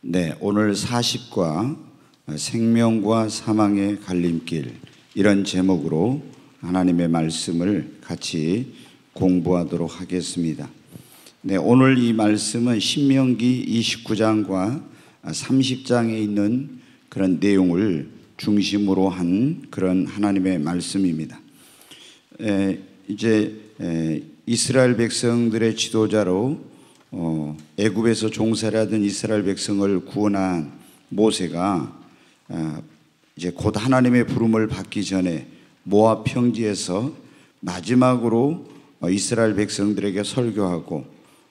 네, 오늘 40과 생명과 사망의 갈림길 이런 제목으로 하나님의 말씀을 같이 공부하도록 하겠습니다. 네, 오늘 이 말씀은 신명기 29장과 30장에 있는 그런 내용을 중심으로 한 그런 하나님의 말씀입니다. 에, 이제 에, 이스라엘 백성들의 지도자로 어, 애굽에서 종살이 하던 이스라엘 백성을 구원한 모세가 어, 이제 곧 하나님의 부름을 받기 전에 모압 평지에서 마지막으로 어, 이스라엘 백성들에게 설교하고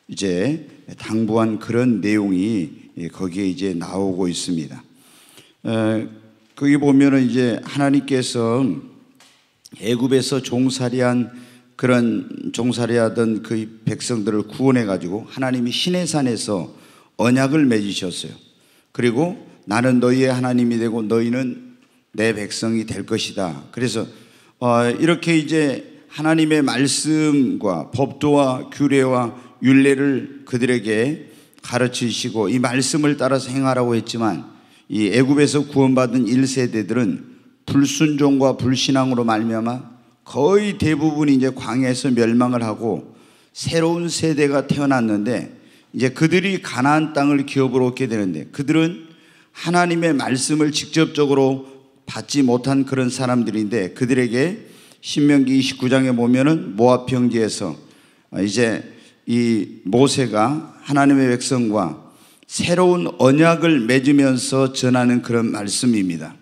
이제 당부한 그런 내용이 예, 거기에 이제 나오고 있습니다. 에, 어, 거기 보면은 이제 하나님께서 애굽에서 종살이한 그런 종살이 하던 그 백성들을 구원해 가지고 하나님이 신의 산에서 언약을 맺으셨어요. 그리고 나는 너희의 하나님이 되고 너희는 내 백성이 될 것이다. 그래서 어, 이렇게 이제 하나님의 말씀과 법도와 규례와 윤례를 그들에게 가르치시고 이 말씀을 따라서 행하라고 했지만 이 애굽에서 구원받은 1세대들은 불순종과 불신앙으로 말미암아 거의 대부분이 이제 광해에서 멸망을 하고 새로운 세대가 태어났는데 이제 그들이 가나안 땅을 기업으로 얻게 되는데 그들은 하나님의 말씀을 직접적으로 받지 못한 그런 사람들인데 그들에게 신명기 29장에 보면은 모압 평지에서 이제 이 모세가 하나님의 백성과 새로운 언약을 맺으면서 전하는 그런 말씀입니다.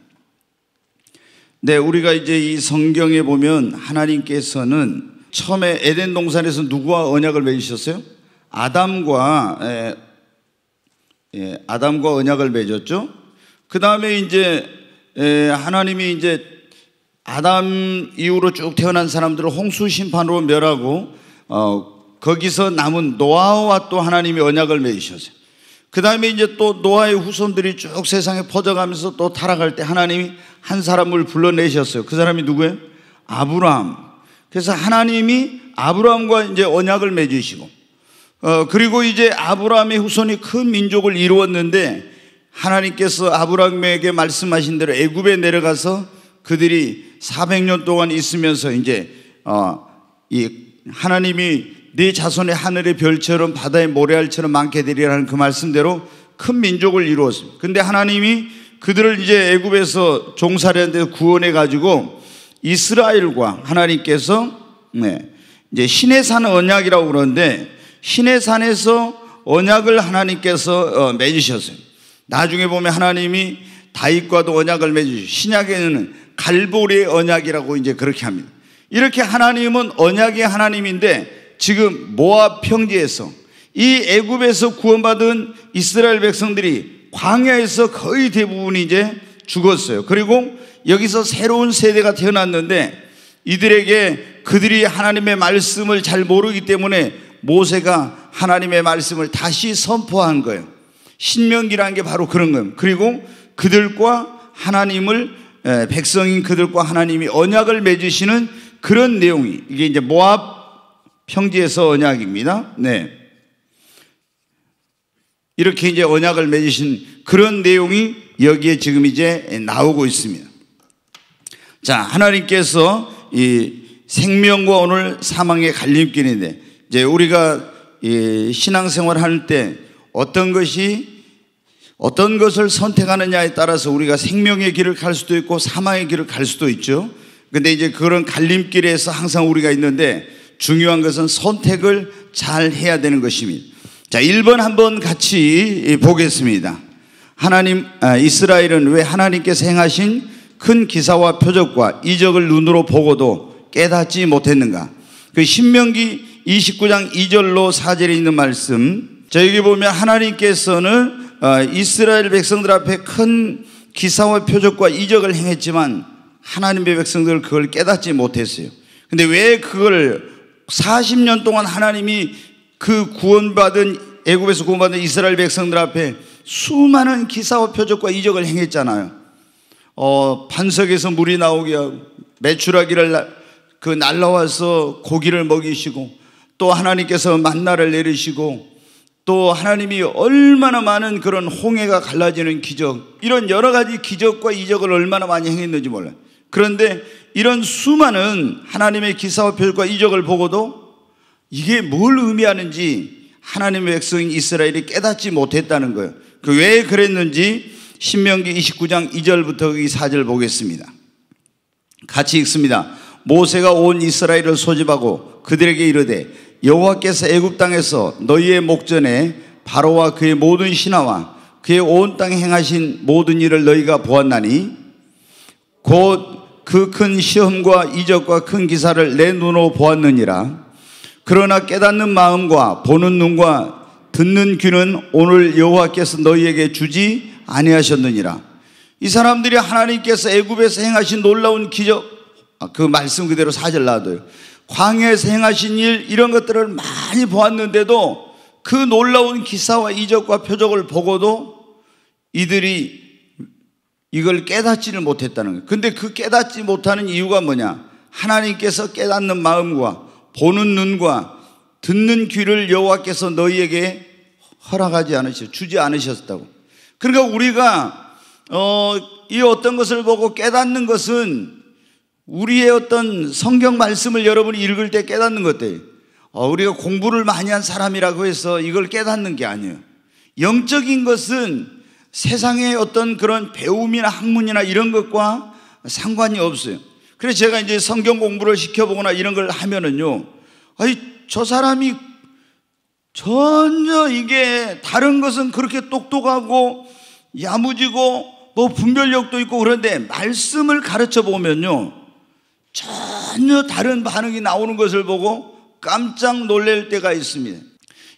네, 우리가 이제 이 성경에 보면 하나님께서는 처음에 에덴 동산에서 누구와 언약을 맺으셨어요? 아담과 에, 예, 에, 예, 아담과 언약을 맺었죠. 그 다음에 이제 에, 예, 하나님이 이제 아담 이후로 쭉 태어난 사람들을 홍수 심판으로 멸하고 어, 거기서 남은 노아와 또 하나님이 언약을 맺으셨어요. 그 다음에 이제 또 노아의 후손들이 쭉 세상에 퍼져가면서 또 타락할 때 하나님이 한 사람을 불러내셨어요. 그 사람이 누구예요? 아브라함. 그래서 하나님이 아브라함과 이제 언약을 맺으시고, 어, 그리고 이제 아브라함의 후손이 큰 민족을 이루었는데 하나님께서 아브라함에게 말씀하신 대로 애굽에 내려가서 그들이 400년 동안 있으면서 이제 어, 이 하나님이 네 자손의 하늘의 별처럼 바다의 모래알처럼 많게 되리라는 그 말씀대로 큰 민족을 이루었습니다. 근데 하나님이 그들을 이제 애굽에서 종살이한 데서 구원해 가지고 이스라엘과 하나님께서 네, 이제 신의 산 언약이라고 그러는데 신의 산에서 언약을 하나님께서 어, 맺으셨어요. 나중에 보면 하나님이 다윗과도 언약을 맺으시고 신약에는 갈보리의 언약이라고 이제 그렇게 합니다. 이렇게 하나님은 언약의 하나님인데 지금 모압 평지에서 이 애굽에서 구원받은 이스라엘 백성들이 광야에서 거의 대부분이 제 죽었어요. 그리고 여기서 새로운 세대가 태어났는데 이들에게 그들이 하나님의 말씀을 잘 모르기 때문에 모세가 하나님의 말씀을 다시 선포한 거예요. 신명기라는 게 바로 그런 거예요. 그리고 그들과 하나님을 백성인 그들과 하나님이 언약을 맺으시는 그런 내용이 이게 이제 모압 평지에서 언약입니다. 네. 이렇게 이제 언약을 맺으신 그런 내용이 여기에 지금 이제 나오고 있습니다. 자, 하나님께서 이 생명과 오늘 사망의 갈림길인데 이제 우리가 신앙생활 할 때 어떤 것이 어떤 것을 선택하느냐에 따라서 우리가 생명의 길을 갈 수도 있고 사망의 길을 갈 수도 있죠. 근데 이제 그런 갈림길에서 항상 우리가 있는데 중요한 것은 선택을 잘 해야 되는 것입니다. 자, 1번 한번 같이 보겠습니다. 하나님, 아, 이스라엘은 왜 하나님께서 행하신 큰 기사와 표적과 이적을 눈으로 보고도 깨닫지 못했는가? 그 신명기 29장 2절로 4절에 있는 말씀. 자, 여기 보면 하나님께서는 아, 이스라엘 백성들 앞에 큰 기사와 표적과 이적을 행했지만 하나님의 백성들 그걸 깨닫지 못했어요. 근데 왜 그걸 40년 동안 하나님이 그 구원받은 애굽에서 구원받은 이스라엘 백성들 앞에 수많은 기사와 표적과 이적을 행했잖아요. 어, 반석에서 물이 나오게 하고 메추라기를 그 날라와서 고기를 먹이시고 또 하나님께서 만나를 내리시고 또 하나님이 얼마나 많은 그런 홍해가 갈라지는 기적 이런 여러 가지 기적과 이적을 얼마나 많이 행했는지 몰라요. 그런데 이런 수많은 하나님의 기사와 표적과 이적을 보고도 이게 뭘 의미하는지 하나님의 백성인 이스라엘이 깨닫지 못했다는 거예요. 그왜 그랬는지 신명기 29장 2절부터 이 4절 보겠습니다. 같이 읽습니다. 모세가 온 이스라엘을 소집하고 그들에게 이르되 여호와께서 애굽 땅에서 너희의 목전에 바로와 그의 모든 신하와 그의 온 땅에 행하신 모든 일을 너희가 보았나니 곧 그큰 시험과 이적과 큰 기사를 내 눈으로 보았느니라. 그러나 깨닫는 마음과 보는 눈과 듣는 귀는 오늘 여호와께서 너희에게 주지 아니하셨느니라. 이 사람들이 하나님께서 애굽에서 행하신 놀라운 기적 아, 그 말씀 그대로 사절 놔둬요. 광야에서 행하신 일 이런 것들을 많이 보았는데도 그 놀라운 기사와 이적과 표적을 보고도 이들이 이걸 깨닫지를 못했다는 거예요. 근데 그 깨닫지 못하는 이유가 뭐냐? 하나님께서 깨닫는 마음과 보는 눈과 듣는 귀를 여호와께서 너희에게 허락하지 않으셨, 주지 않으셨다고. 그러니까 우리가 어, 이 어떤 것을 보고 깨닫는 것은 우리의 어떤 성경 말씀을 여러분이 읽을 때 깨닫는 것들. 어, 우리가 공부를 많이 한 사람이라고 해서 이걸 깨닫는 게 아니에요. 영적인 것은 세상의 어떤 그런 배움이나 학문이나 이런 것과 상관이 없어요. 그래서 제가 이제 성경 공부를 시켜보거나 이런 걸 하면은요, 아니, 저 사람이 전혀 이게 다른 것은 그렇게 똑똑하고 야무지고 뭐 분별력도 있고 그런데 말씀을 가르쳐 보면요, 전혀 다른 반응이 나오는 것을 보고 깜짝 놀랄 때가 있습니다.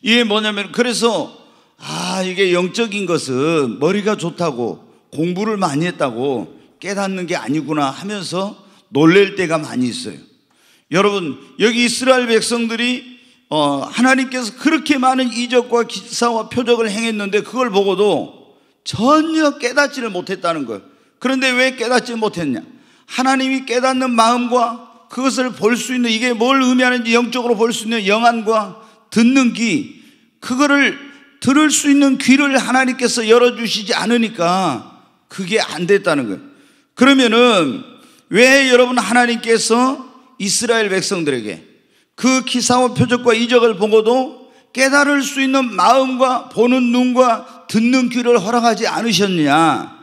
이게 뭐냐면, 그래서 아, 이게 영적인 것은 머리가 좋다고 공부를 많이 했다고 깨닫는 게 아니구나 하면서 놀랄 때가 많이 있어요. 여러분, 여기 이스라엘 백성들이 어, 하나님께서 그렇게 많은 이적과 기사와 표적을 행했는데 그걸 보고도 전혀 깨닫지를 못했다는 거예요. 그런데 왜 깨닫지 못했냐? 하나님이 깨닫는 마음과 그것을 볼 수 있는 이게 뭘 의미하는지 영적으로 볼 수 있는 영안과 듣는 귀, 그거를 들을 수 있는 귀를 하나님께서 열어주시지 않으니까 그게 안 됐다는 거예요. 그러면은 왜 여러분 하나님께서 이스라엘 백성들에게 그 기사와 표적과 이적을 보고도 깨달을 수 있는 마음과 보는 눈과 듣는 귀를 허락하지 않으셨느냐.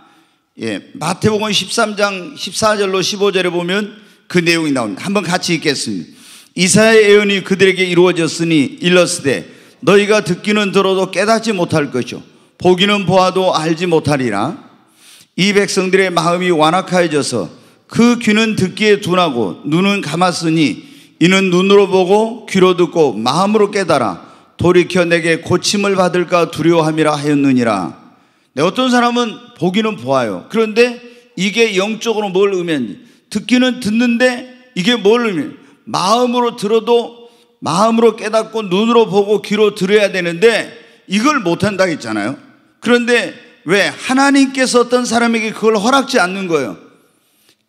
예, 마태복음 13장 14절로 15절에 보면 그 내용이 나옵니다. 한번 같이 읽겠습니다. 이사의 예언이 그들에게 이루어졌으니 일렀으되 너희가 듣기는 들어도 깨닫지 못할 것이요 보기는 보아도 알지 못하리라 이 백성들의 마음이 완악하여져서 그 귀는 듣기에 둔하고 눈은 감았으니 이는 눈으로 보고 귀로 듣고 마음으로 깨달아 돌이켜 내게 고침을 받을까 두려워함이라 하였느니라 네, 어떤 사람은 보기는 보아요 그런데 이게 영적으로 뭘 의미하는지 듣기는 듣는데 이게 뭘 의미해 마음으로 들어도 마음으로 깨닫고 눈으로 보고 귀로 들어야 되는데 이걸 못한다 했잖아요. 그런데 왜 하나님께서 어떤 사람에게 그걸 허락지 않는 거예요?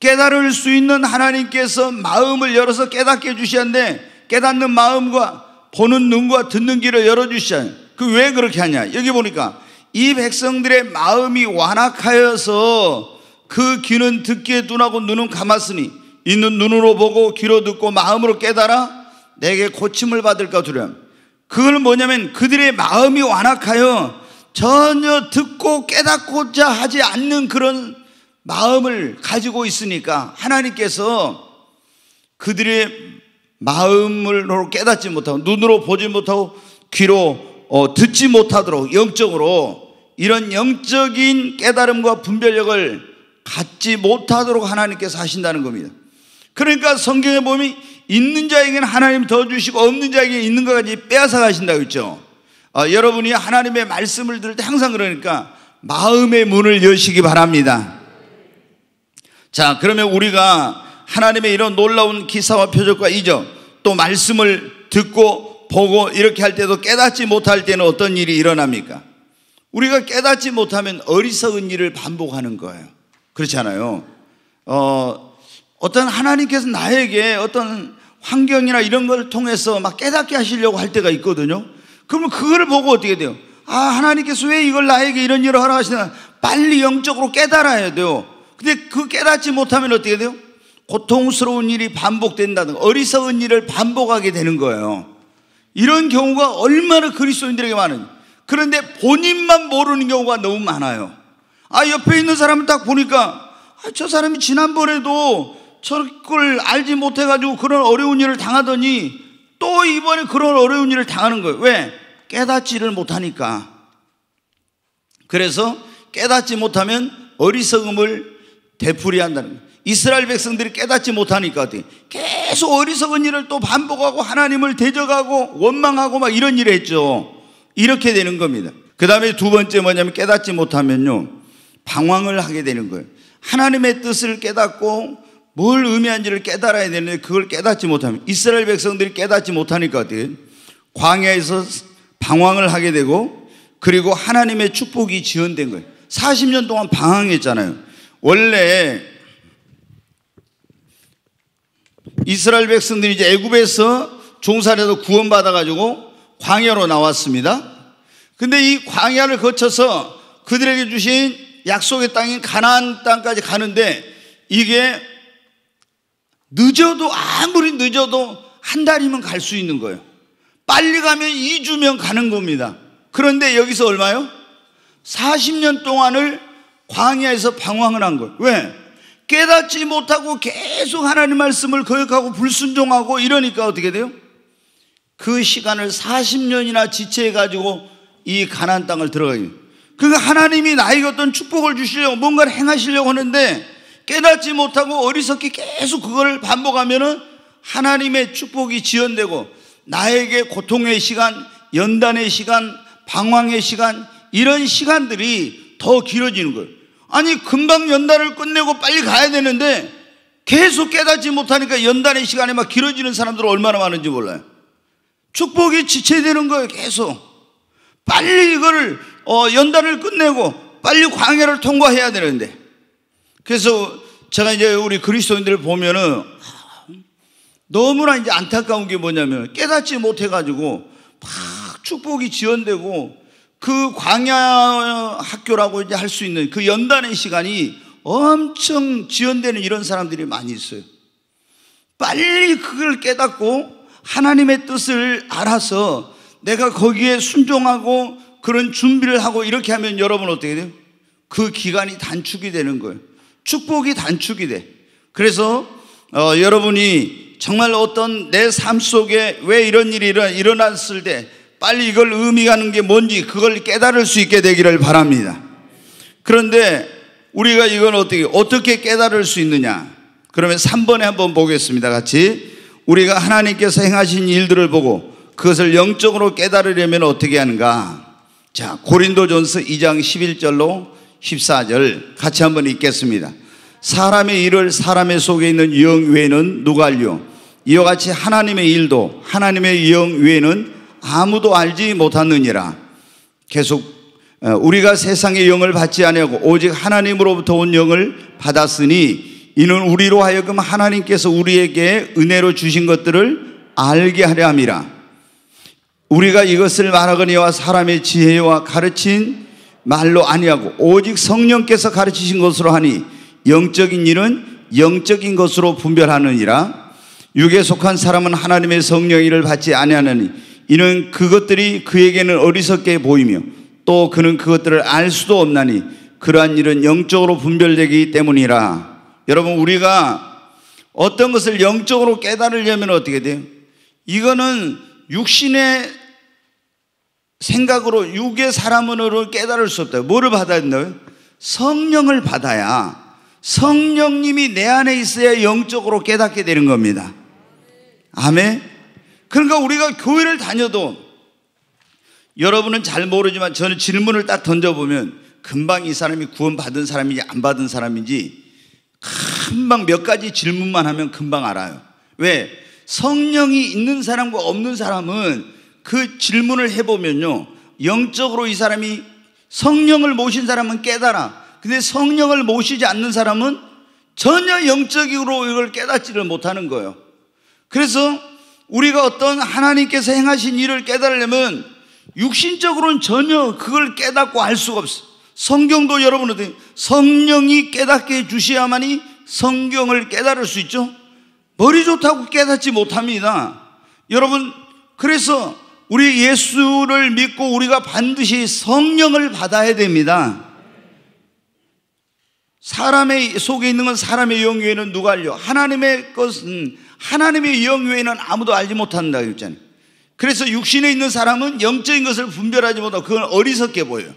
깨달을 수 있는 하나님께서 마음을 열어서 깨닫게 해주시는데 깨닫는 마음과 보는 눈과 듣는 귀를 열어주시잖아요. 그 왜 그렇게 하냐? 여기 보니까 이 백성들의 마음이 완악하여서 그 귀는 듣기에 둔하고 눈은 감았으니 있는 눈으로 보고 귀로 듣고 마음으로 깨달아 내게 고침을 받을까 두렴. 려 그걸 뭐냐면 그들의 마음이 완악하여 전혀 듣고 깨닫고자 하지 않는 그런 마음을 가지고 있으니까 하나님께서 그들의 마음을 깨닫지 못하고 눈으로 보지 못하고 귀로 어, 듣지 못하도록 영적으로 이런 영적인 깨달음과 분별력을 갖지 못하도록 하나님께서 하신다는 겁니다. 그러니까 성경에 보면 있는 자에게는 하나님 더 주시고 없는 자에게 있는 것까지 빼앗아 가신다고 했죠. 어, 여러분이 하나님의 말씀을 들을 때 항상 그러니까 마음의 문을 여시기 바랍니다. 자, 그러면 우리가 하나님의 이런 놀라운 기사와 표적과 이적 또 말씀을 듣고 보고 이렇게 할 때도 깨닫지 못할 때는 어떤 일이 일어납니까? 우리가 깨닫지 못하면 어리석은 일을 반복하는 거예요. 그렇잖아요. 어, 어떤 하나님께서 나에게 어떤 환경이나 이런 걸 통해서 막 깨닫게 하시려고 할 때가 있거든요. 그러면 그거를 보고 어떻게 돼요? 아, 하나님께서 왜 이걸 나에게 이런 일을 하라 하시나? 빨리 영적으로 깨달아야 돼요. 근데 그 깨닫지 못하면 어떻게 돼요? 고통스러운 일이 반복된다든 어리석은 일을 반복하게 되는 거예요. 이런 경우가 얼마나 그리스도인들에게 많은 그런데 본인만 모르는 경우가 너무 많아요. 아, 옆에 있는 사람을 딱 보니까 아, 저 사람이 지난번에도 저걸 알지 못해가지고 그런 어려운 일을 당하더니 또 이번에 그런 어려운 일을 당하는 거예요. 왜? 깨닫지를 못하니까. 그래서 깨닫지 못하면 어리석음을 되풀이한다는 거예요. 이스라엘 백성들이 깨닫지 못하니까 계속 어리석은 일을 또 반복하고 하나님을 대적하고 원망하고 막 이런 일을 했죠. 이렇게 되는 겁니다. 그 다음에 두 번째 뭐냐면 깨닫지 못하면요. 방황을 하게 되는 거예요. 하나님의 뜻을 깨닫고 뭘 의미한지를 깨달아야 되는데 그걸 깨닫지 못하면 이스라엘 백성들이 깨닫지 못하니까 광야에서 방황을 하게 되고 그리고 하나님의 축복이 지연된 거예요. 40년 동안 방황했잖아요. 원래 이스라엘 백성들이 이제 애굽에서 종살에서 구원받아 가지고 광야로 나왔습니다. 근데 이 광야를 거쳐서 그들에게 주신 약속의 땅인 가나안 땅까지 가는데 이게 늦어도 아무리 늦어도 한 달이면 갈 수 있는 거예요. 빨리 가면 2주면 가는 겁니다. 그런데 여기서 얼마요? 40년 동안을 광야에서 방황을 한 거예요. 왜? 깨닫지 못하고 계속 하나님 말씀을 거역하고 불순종하고 이러니까 어떻게 돼요? 그 시간을 40년이나 지체해가지고 이 가난 땅을 들어가요. 그 그러니까 하나님이 나에게 어떤 축복을 주시려고 뭔가를 행하시려고 하는데 깨닫지 못하고 어리석게 계속 그걸 반복하면은 하나님의 축복이 지연되고 나에게 고통의 시간, 연단의 시간, 방황의 시간 이런 시간들이 더 길어지는 거예요. 아니 금방 연단을 끝내고 빨리 가야 되는데 계속 깨닫지 못하니까 연단의 시간이 막 길어지는 사람들 얼마나 많은지 몰라요. 축복이 지체되는 거예요, 계속. 빨리 이거 어, 연단을 끝내고 빨리 광야를 통과해야 되는데 그래서 제가 이제 우리 그리스도인들을 보면은 너무나 이제 안타까운 게 뭐냐면 깨닫지 못해가지고 막 축복이 지연되고 그 광야 학교라고 이제 할 수 있는 그 연단의 시간이 엄청 지연되는 이런 사람들이 많이 있어요. 빨리 그걸 깨닫고 하나님의 뜻을 알아서 내가 거기에 순종하고 그런 준비를 하고 이렇게 하면 여러분 어떻게 돼요? 그 기간이 단축이 되는 거예요. 축복이 단축이 돼. 그래서 어, 여러분이 정말 어떤 내 삶 속에 왜 이런 일이 일어났을 때 빨리 이걸 의미하는 게 뭔지 그걸 깨달을 수 있게 되기를 바랍니다. 그런데 우리가 이건 어떻게 어떻게 깨달을 수 있느냐? 그러면 3번에 한번 보겠습니다. 같이 우리가 하나님께서 행하신 일들을 보고 그것을 영적으로 깨달으려면 어떻게 하는가? 자, 고린도전서 2장 11절로 14절 같이 한번 읽겠습니다. 사람의 일을 사람의 속에 있는 영 외에는 누가 알려? 이와 같이 하나님의 일도 하나님의 영 외에는 아무도 알지 못하느니라. 계속 어, 우리가 세상의 영을 받지 아니하고 오직 하나님으로부터 온 영을 받았으니 이는 우리로 하여금 하나님께서 우리에게 은혜로 주신 것들을 알게 하려 함이라. 우리가 이것을 말하거니와 사람의 지혜와 가르친 말로 아니하고 오직 성령께서 가르치신 것으로 하니 영적인 일은 영적인 것으로 분별하느니라 육에 속한 사람은 하나님의 성령이를 받지 아니하느니 이는 그것들이 그에게는 어리석게 보이며 또 그는 그것들을 알 수도 없나니 그러한 일은 영적으로 분별되기 때문이라 여러분 우리가 어떤 것을 영적으로 깨달으려면 어떻게 돼요? 이거는 육신의 생각으로 육의 사람으로 깨달을 수 없다. 뭐를 받아야 된다요 성령을 받아야 성령님이 내 안에 있어야 영적으로 깨닫게 되는 겁니다. 아멘. 그러니까 우리가 교회를 다녀도 여러분은 잘 모르지만 저는 질문을 딱 던져보면 금방 이 사람이 구원받은 사람인지 안 받은 사람인지 금방 몇 가지 질문만 하면 금방 알아요. 왜? 성령이 있는 사람과 없는 사람은 그 질문을 해보면요. 영적으로 이 사람이 성령을 모신 사람은 깨달아. 근데 성령을 모시지 않는 사람은 전혀 영적으로 이걸 깨닫지를 못하는 거예요. 그래서 우리가 어떤 하나님께서 행하신 일을 깨달으려면 육신적으로는 전혀 그걸 깨닫고 알 수가 없어. 성경도 여러분 들떻 성령이 깨닫게 해 주셔야만이 성경을 깨달을 수 있죠. 머리 좋다고 깨닫지 못합니다. 여러분 그래서 우리 예수를 믿고 우리가 반드시 성령을 받아야 됩니다. 사람의 속에 있는 건 사람의 영유에는 누가 알려? 하나님의 것은 하나님의 영유에는 아무도 알지 못한다 그잖아요 그래서 육신에 있는 사람은 영적인 것을 분별하지 못하고 그건 어리석게 보여요.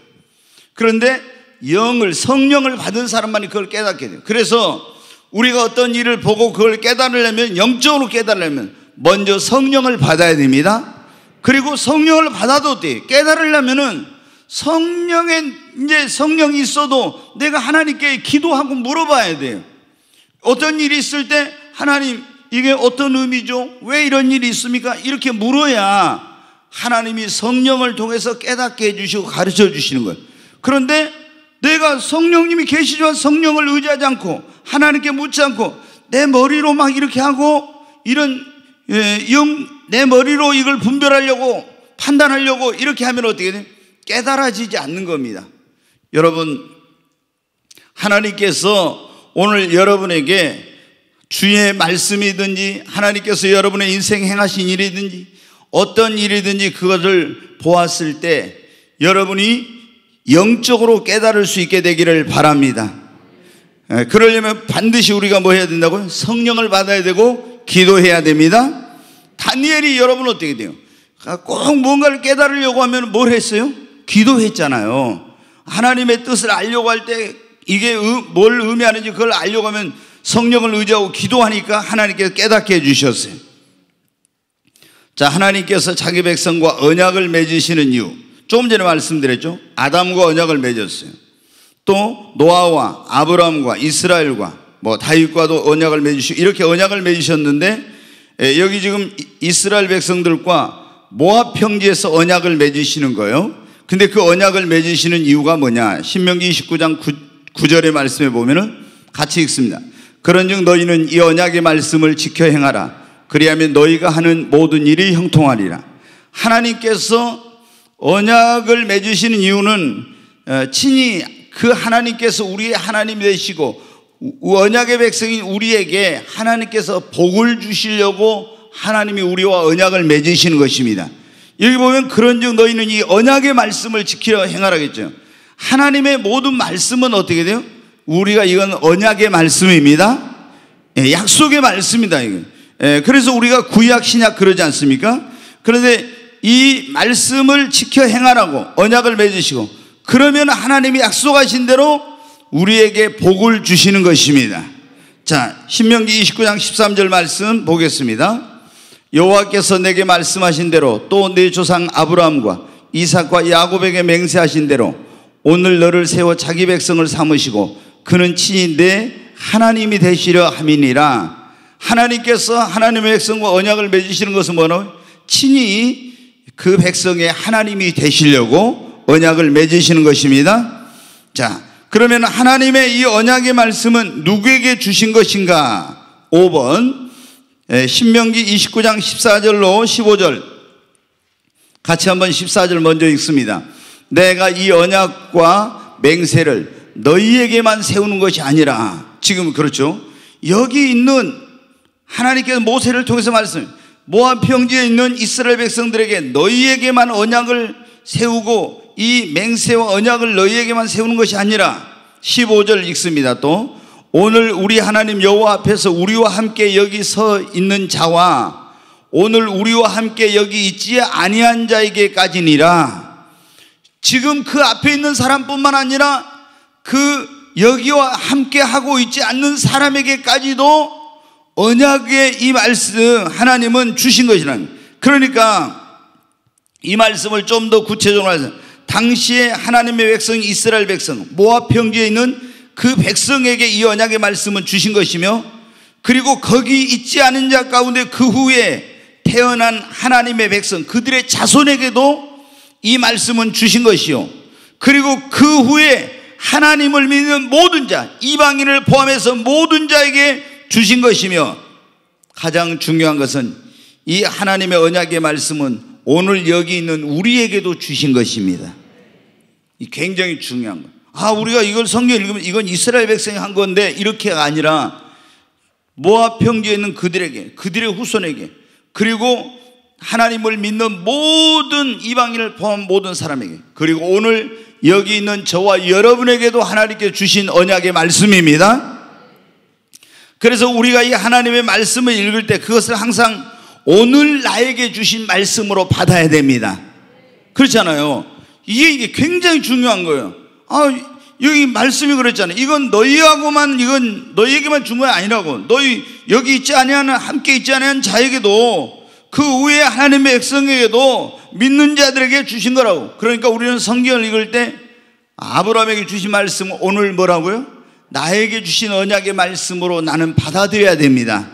그런데 영을 성령을 받은 사람만이 그걸 깨닫게 돼요. 그래서 우리가 어떤 일을 보고 그걸 깨달으려면 영적으로 깨달으려면 먼저 성령을 받아야 됩니다. 그리고 성령을 받아도 돼. 깨달으려면은 성령에 이제 성령이 있어도 내가 하나님께 기도하고 물어봐야 돼요. 어떤 일이 있을 때 하나님 이게 어떤 의미죠? 왜 이런 일이 있습니까? 이렇게 물어야 하나님이 성령을 통해서 깨닫게 해주시고 가르쳐 주시는 거예요. 그런데 내가 성령님이 계시지만 성령을 의지하지 않고 하나님께 묻지 않고 내 머리로 막 이렇게 하고 이런 예, 내 머리로 이걸 분별하려고 판단하려고 이렇게 하면 어떻게 돼? 깨달아지지 않는 겁니다. 여러분, 하나님께서 오늘 여러분에게 주의 말씀이든지 하나님께서 여러분의 인생 행하신 일이든지 어떤 일이든지 그것을 보았을 때 여러분이 영적으로 깨달을 수 있게 되기를 바랍니다. 예, 그러려면 반드시 우리가 뭐 해야 된다고요? 성령을 받아야 되고 기도해야 됩니다. 다니엘이 여러분 어떻게 돼요? 아, 꼭 뭔가를 깨달으려고 하면 뭘 했어요? 기도했잖아요. 하나님의 뜻을 알려고 할 때 이게 뭘 의미하는지 그걸 알려고 하면 성령을 의지하고 기도하니까 하나님께서 깨닫게 해주셨어요. 자, 하나님께서 자기 백성과 언약을 맺으시는 이유. 조금 전에 말씀드렸죠? 아담과 언약을 맺었어요. 또 노아와 아브라함과 이스라엘과 뭐 다윗과도 언약을 맺으시고 이렇게 언약을 맺으셨는데 예, 여기 지금 이스라엘 백성들과 모압 평지에서 언약을 맺으시는 거예요. 근데 그 언약을 맺으시는 이유가 뭐냐? 신명기 29장 9, 절의 말씀에 보면은 같이 읽습니다. 그런즉 너희는 이 언약의 말씀을 지켜 행하라. 그리하면 너희가 하는 모든 일이 형통하리라. 하나님께서 언약을 맺으시는 이유는 어, 친히 그 하나님께서 우리의 하나님 되시고 언약의 백성인 우리에게 하나님께서 복을 주시려고 하나님이 우리와 언약을 맺으시는 것입니다. 여기 보면 그런즉 너희는 이 언약의 말씀을 지키려 행하라겠죠. 하나님의 모든 말씀은 어떻게 돼요? 우리가 이건 언약의 말씀입니다. 예, 약속의 말씀이다. 이거. 예, 그래서 우리가 구약 신약 그러지 않습니까? 그런데 이 말씀을 지켜 행하라고 언약을 맺으시고 그러면 하나님이 약속하신 대로 우리에게 복을 주시는 것입니다. 자, 신명기 29장 13절 말씀 보겠습니다. 여호와께서 내게 말씀하신 대로 또 내 조상 아브라함과 이삭과 야곱에게 맹세하신 대로 오늘 너를 세워 자기 백성을 삼으시고 그는 친히 내 하나님이 되시려 함이니라. 하나님께서 하나님의 백성과 언약을 맺으시는 것은 뭐노? 친히 그 백성의 하나님이 되시려고 언약을 맺으시는 것입니다. 자, 그러면 하나님의 이 언약의 말씀은 누구에게 주신 것인가? 5번. 예, 신명기 29장 14절로 15절. 같이 한번 14절 먼저 읽습니다. 내가 이 언약과 맹세를 너희에게만 세우는 것이 아니라 지금 그렇죠. 여기 있는 하나님께서 모세를 통해서 말씀 모압 평지에 있는 이스라엘 백성들에게 너희에게만 언약을 세우고 이 맹세와 언약을 너희에게만 세우는 것이 아니라 15절 읽습니다. 또 오늘 우리 하나님 여호와 앞에서 우리와 함께 여기 서 있는 자와 오늘 우리와 함께 여기 있지 아니한 자에게까지니라. 지금 그 앞에 있는 사람뿐만 아니라 그 여기와 함께 하고 있지 않는 사람에게까지도 언약의 이 말씀 하나님은 주신 것이란. 그러니까 이 말씀을 좀 더 구체적으로 하세 당시에 하나님의 백성 이스라엘 백성 모압 평지에 있는 그 백성에게 이 언약의 말씀을 주신 것이며 그리고 거기 있지 않은 자 가운데 그 후에 태어난 하나님의 백성 그들의 자손에게도 이 말씀은 주신 것이요 그리고 그 후에 하나님을 믿는 모든 자 이방인을 포함해서 모든 자에게 주신 것이며 가장 중요한 것은 이 하나님의 언약의 말씀은 오늘 여기 있는 우리에게도 주신 것입니다 굉장히 중요한 거 아, 우리가 이걸 성경 읽으면 이건 이스라엘 백성이 한 건데 이렇게가 아니라 모압 평지에 있는 그들에게 그들의 후손에게 그리고 하나님을 믿는 모든 이방인을 포함한 모든 사람에게 그리고 오늘 여기 있는 저와 여러분에게도 하나님께 주신 언약의 말씀입니다. 그래서 우리가 이 하나님의 말씀을 읽을 때 그것을 항상 오늘 나에게 주신 말씀으로 받아야 됩니다. 그렇잖아요. 이게, 이게 굉장히 중요한 거예요. 아, 여기 말씀이 그랬잖아요. 이건 너희하고만 이건 너희에게만 준건 아니라고. 너희 여기 있지 아니하는 함께 있지 아니 자에게도 그 후에 하나님의 백성에게도 믿는 자들에게 주신 거라고. 그러니까 우리는 성경을 읽을 때 아브라함에게 주신 말씀 오늘 뭐라고요? 나에게 주신 언약의 말씀으로 나는 받아들여야 됩니다.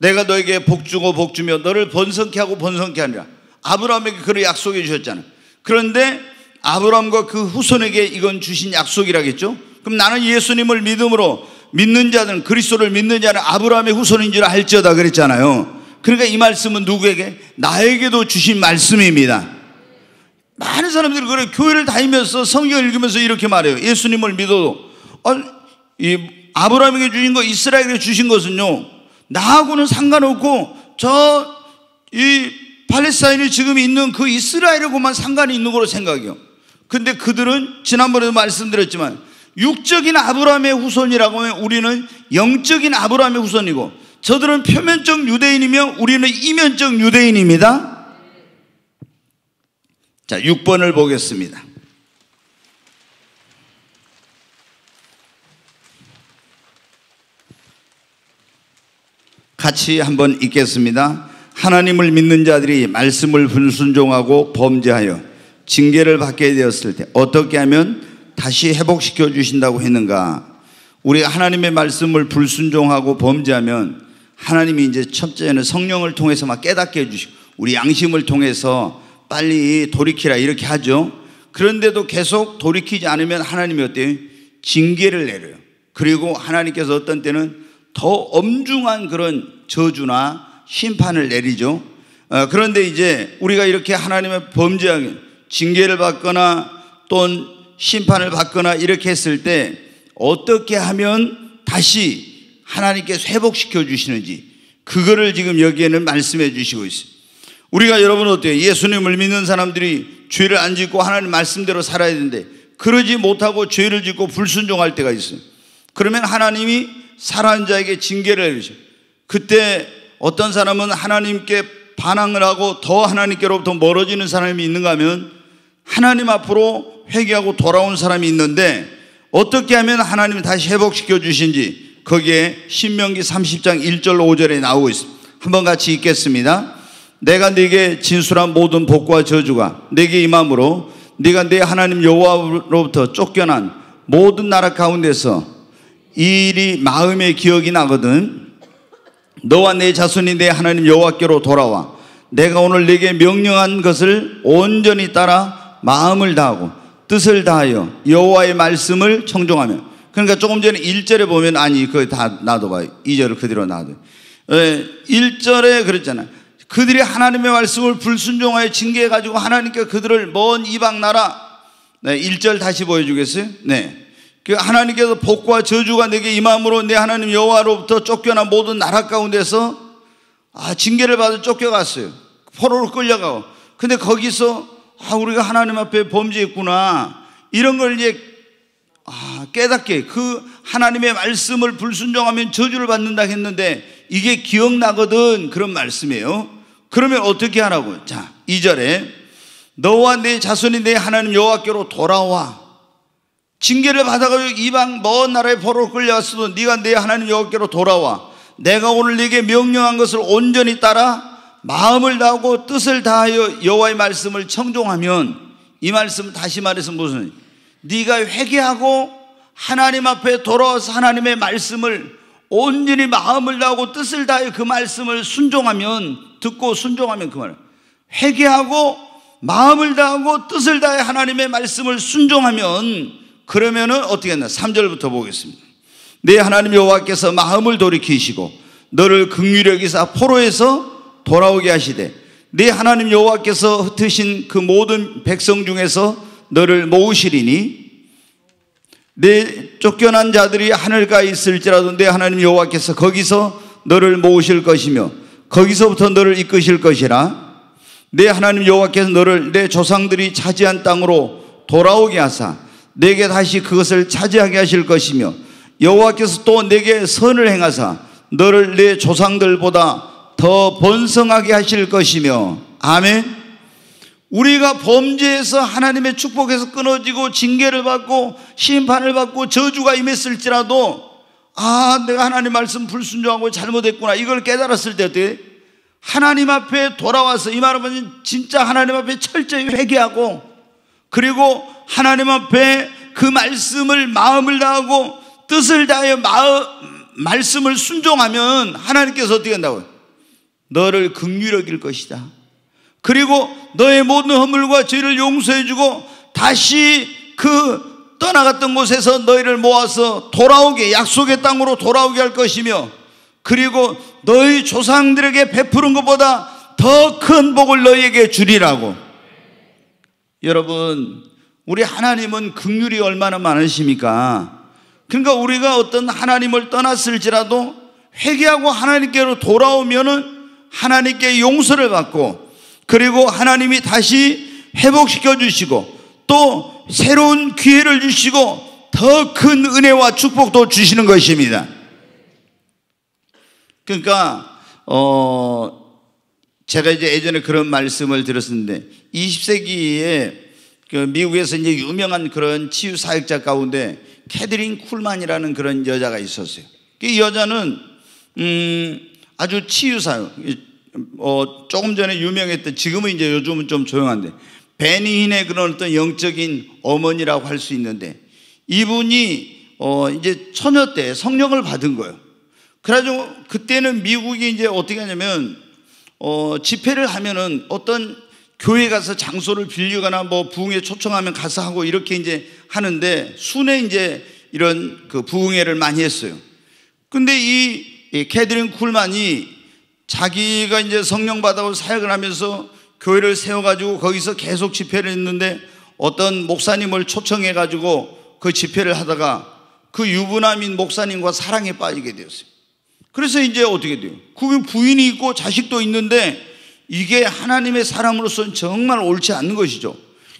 내가 너에게 복 주고 복 주며 너를 번성케 하고 번성케 하리라. 아브라함에게 그를 약속해 주셨잖아요. 그런데 아브라함과 그 후손에게 이건 주신 약속이라겠죠? 그럼 나는 예수님을 믿음으로 믿는 자들 그리스도를 믿는 자는 아브라함의 후손인 줄 알지어다 그랬잖아요. 그러니까 이 말씀은 누구에게? 나에게도 주신 말씀입니다. 많은 사람들이 그래 교회를 다니면서 성경 읽으면서 이렇게 말해요. 예수님을 믿어도 아, 이 아브라함에게 주신 거 이스라엘에게 주신 것은요. 나하고는 상관없고 저이 팔레스타인이 지금 있는 그 이스라엘하고만 상관이 있는 거로 생각해요. 근데 그들은 지난번에도 말씀드렸지만 육적인 아브라함의 후손이라고 하면 우리는 영적인 아브라함의 후손이고 저들은 표면적 유대인이며 우리는 이면적 유대인입니다. 자, 6번을 보겠습니다. 같이 한번 읽겠습니다. 하나님을 믿는 자들이 말씀을 불순종하고 범죄하여 징계를 받게 되었을 때 어떻게 하면 다시 회복시켜 주신다고 했는가? 우리 하나님의 말씀을 불순종하고 범죄하면 하나님이 이제 첫째는 성령을 통해서 막 깨닫게 해주시고 우리 양심을 통해서 빨리 돌이키라 이렇게 하죠. 그런데도 계속 돌이키지 않으면 하나님이 어때요? 징계를 내려요. 그리고 하나님께서 어떤 때는 더 엄중한 그런 저주나 심판을 내리죠. 어, 그런데 이제 우리가 이렇게 하나님의 범죄하게 징계를 받거나 또는 심판을 받거나 이렇게 했을 때 어떻게 하면 다시 하나님께 회복시켜 주시는지 그거를 지금 여기에는 말씀해 주시고 있어요. 우리가 여러분 어때요? 예수님을 믿는 사람들이 죄를 안 짓고 하나님 말씀대로 살아야 되는데 그러지 못하고 죄를 짓고 불순종할 때가 있어요. 그러면 하나님이 살아난 자에게 징계를 내리죠. 그때 어떤 사람은 하나님께 반항을 하고 더 하나님께로부터 멀어지는 사람이 있는가 하면 하나님 앞으로 회개하고 돌아온 사람이 있는데 어떻게 하면 하나님이 다시 회복시켜 주신지 거기에 신명기 30장 1절로 5절에 나오고 있습니다. 한번 같이 읽겠습니다. 내가 네게 진술한 모든 복과 저주가 네게 임함으로 네가 네 하나님 여호와로부터 쫓겨난 모든 나라 가운데서 이 일이 마음의 기억이 나거든 너와 내 자손이 내 하나님 여호와께로 돌아와 내가 오늘 네게 명령한 것을 온전히 따라 마음을 다하고 뜻을 다하여 여호와의 말씀을 청종하며 그러니까 조금 전에 1절에 보면 아니 그거 다 놔둬봐요 2절을 그대로 놔둬요 1절에 예, 그랬잖아요 그들이 하나님의 말씀을 불순종하여 징계해가지고 하나님께 그들을 먼 이방 나라 네, 1절 다시 보여주겠어요? 네그 하나님께서 복과 저주가 내게 임함으로 내 하나님 여호와로부터 쫓겨난 모든 나라 가운데서 아 징계를 받아 쫓겨갔어요. 포로로 끌려가고. 근데 거기서 아 우리가 하나님 앞에 범죄했구나 이런 걸 이제 아, 깨닫게 그 하나님의 말씀을 불순종하면 저주를 받는다 했는데 이게 기억나거든 그런 말씀이에요. 그러면 어떻게 하라고? 자, 2절에 너와 내 자손이 내 하나님 여호와께로 돌아와. 징계를 받아가지고 이방 먼나라에벌로 끌려왔어도 네가 내 하나님 여호께로 돌아와 내가 오늘 네게 명령한 것을 온전히 따라 마음을 다하고 뜻을 다하여 여호와의 말씀을 청종하면 이 말씀 다시 말해서 무슨 네가 회개하고 하나님 앞에 돌아와서 하나님의 말씀을 온전히 마음을 다하고 뜻을 다해 그 말씀을 순종하면 듣고 순종하면 그 말. 회개하고 마음을 다하고 뜻을 다해 하나님의 말씀을 순종하면 그러면은 어떻게 했나? 3절부터 보겠습니다. 내 네, 하나님 여호와께서 마음을 돌이키시고 너를 긍휼히 여기사 포로에서 돌아오게 하시되 내 네, 하나님 여호와께서 흩으신 그 모든 백성 중에서 너를 모으시리니 내 네, 쫓겨난 자들이 하늘가 있을지라도 내 네, 하나님 여호와께서 거기서 너를 모으실 것이며 거기서부터 너를 이끄실 것이라 내 네, 하나님 여호와께서 너를 내 조상들이 차지한 땅으로 돌아오게 하사 내게 다시 그것을 차지하게 하실 것이며 여호와께서 또 내게 선을 행하사 너를 내 조상들보다 더 번성하게 하실 것이며 아멘. 우리가 범죄에서 하나님의 축복에서 끊어지고 징계를 받고 심판을 받고 저주가 임했을지라도 아, 내가 하나님 말씀 불순종하고 잘못했구나. 이걸 깨달았을 때 하나님 앞에 돌아와서 이 말은 진짜 하나님 앞에 철저히 회개하고 그리고 하나님 앞에 그 말씀을 마음을 다하고 뜻을 다해 마음, 말씀을 순종하면 하나님께서 어떻게 한다고요? 너를 극률 여길 것이다. 그리고 너의 모든 허물과 죄를 용서해 주고 다시 그 떠나갔던 곳에서 너희를 모아서 돌아오게 약속의 땅으로 돌아오게 할 것이며 그리고 너희 조상들에게 베푸는 것보다 더 큰 복을 너희에게 주리라고 여러분 우리 하나님은 극률이 얼마나 많으십니까? 그러니까 우리가 어떤 하나님을 떠났을지라도 회개하고 하나님께로 돌아오면은 하나님께 용서를 받고 그리고 하나님이 다시 회복시켜 주시고 또 새로운 기회를 주시고 더 큰 은혜와 축복도 주시는 것입니다. 그러니까 어 제가 이제 예전에 그런 말씀을 드렸었는데 20세기에 그 미국에서 이제 유명한 그런 치유 사역자 가운데 캐드린 쿨만이라는 그런 여자가 있었어요. 이 여자는 음, 아주 치유 사역 어, 조금 전에 유명했던 지금은 이제 요즘은 좀 조용한데 베니인의 그런 어떤 영적인 어머니라고 할 수 있는데 이분이 어, 이제 처녀 때 성령을 받은 거예요. 그래가 그때는 미국이 이제 어떻게 하냐면 어, 집회를 하면은 어떤 교회 가서 장소를 빌리거나 뭐 부흥회 초청하면 가서 하고 이렇게 이제 하는데 순회 이제 이런 그 부흥회를 많이 했어요. 근데 이 캐드린 쿨만이 자기가 이제 성령 받아서 사역을 하면서 교회를 세워가지고 거기서 계속 집회를 했는데 어떤 목사님을 초청해가지고 그 집회를 하다가 그 유부남인 목사님과 사랑에 빠지게 되었어요. 그래서 이제 어떻게 돼요? 그게 부인이 있고 자식도 있는데 이게 하나님의 사람으로서는 정말 옳지 않는 것이죠.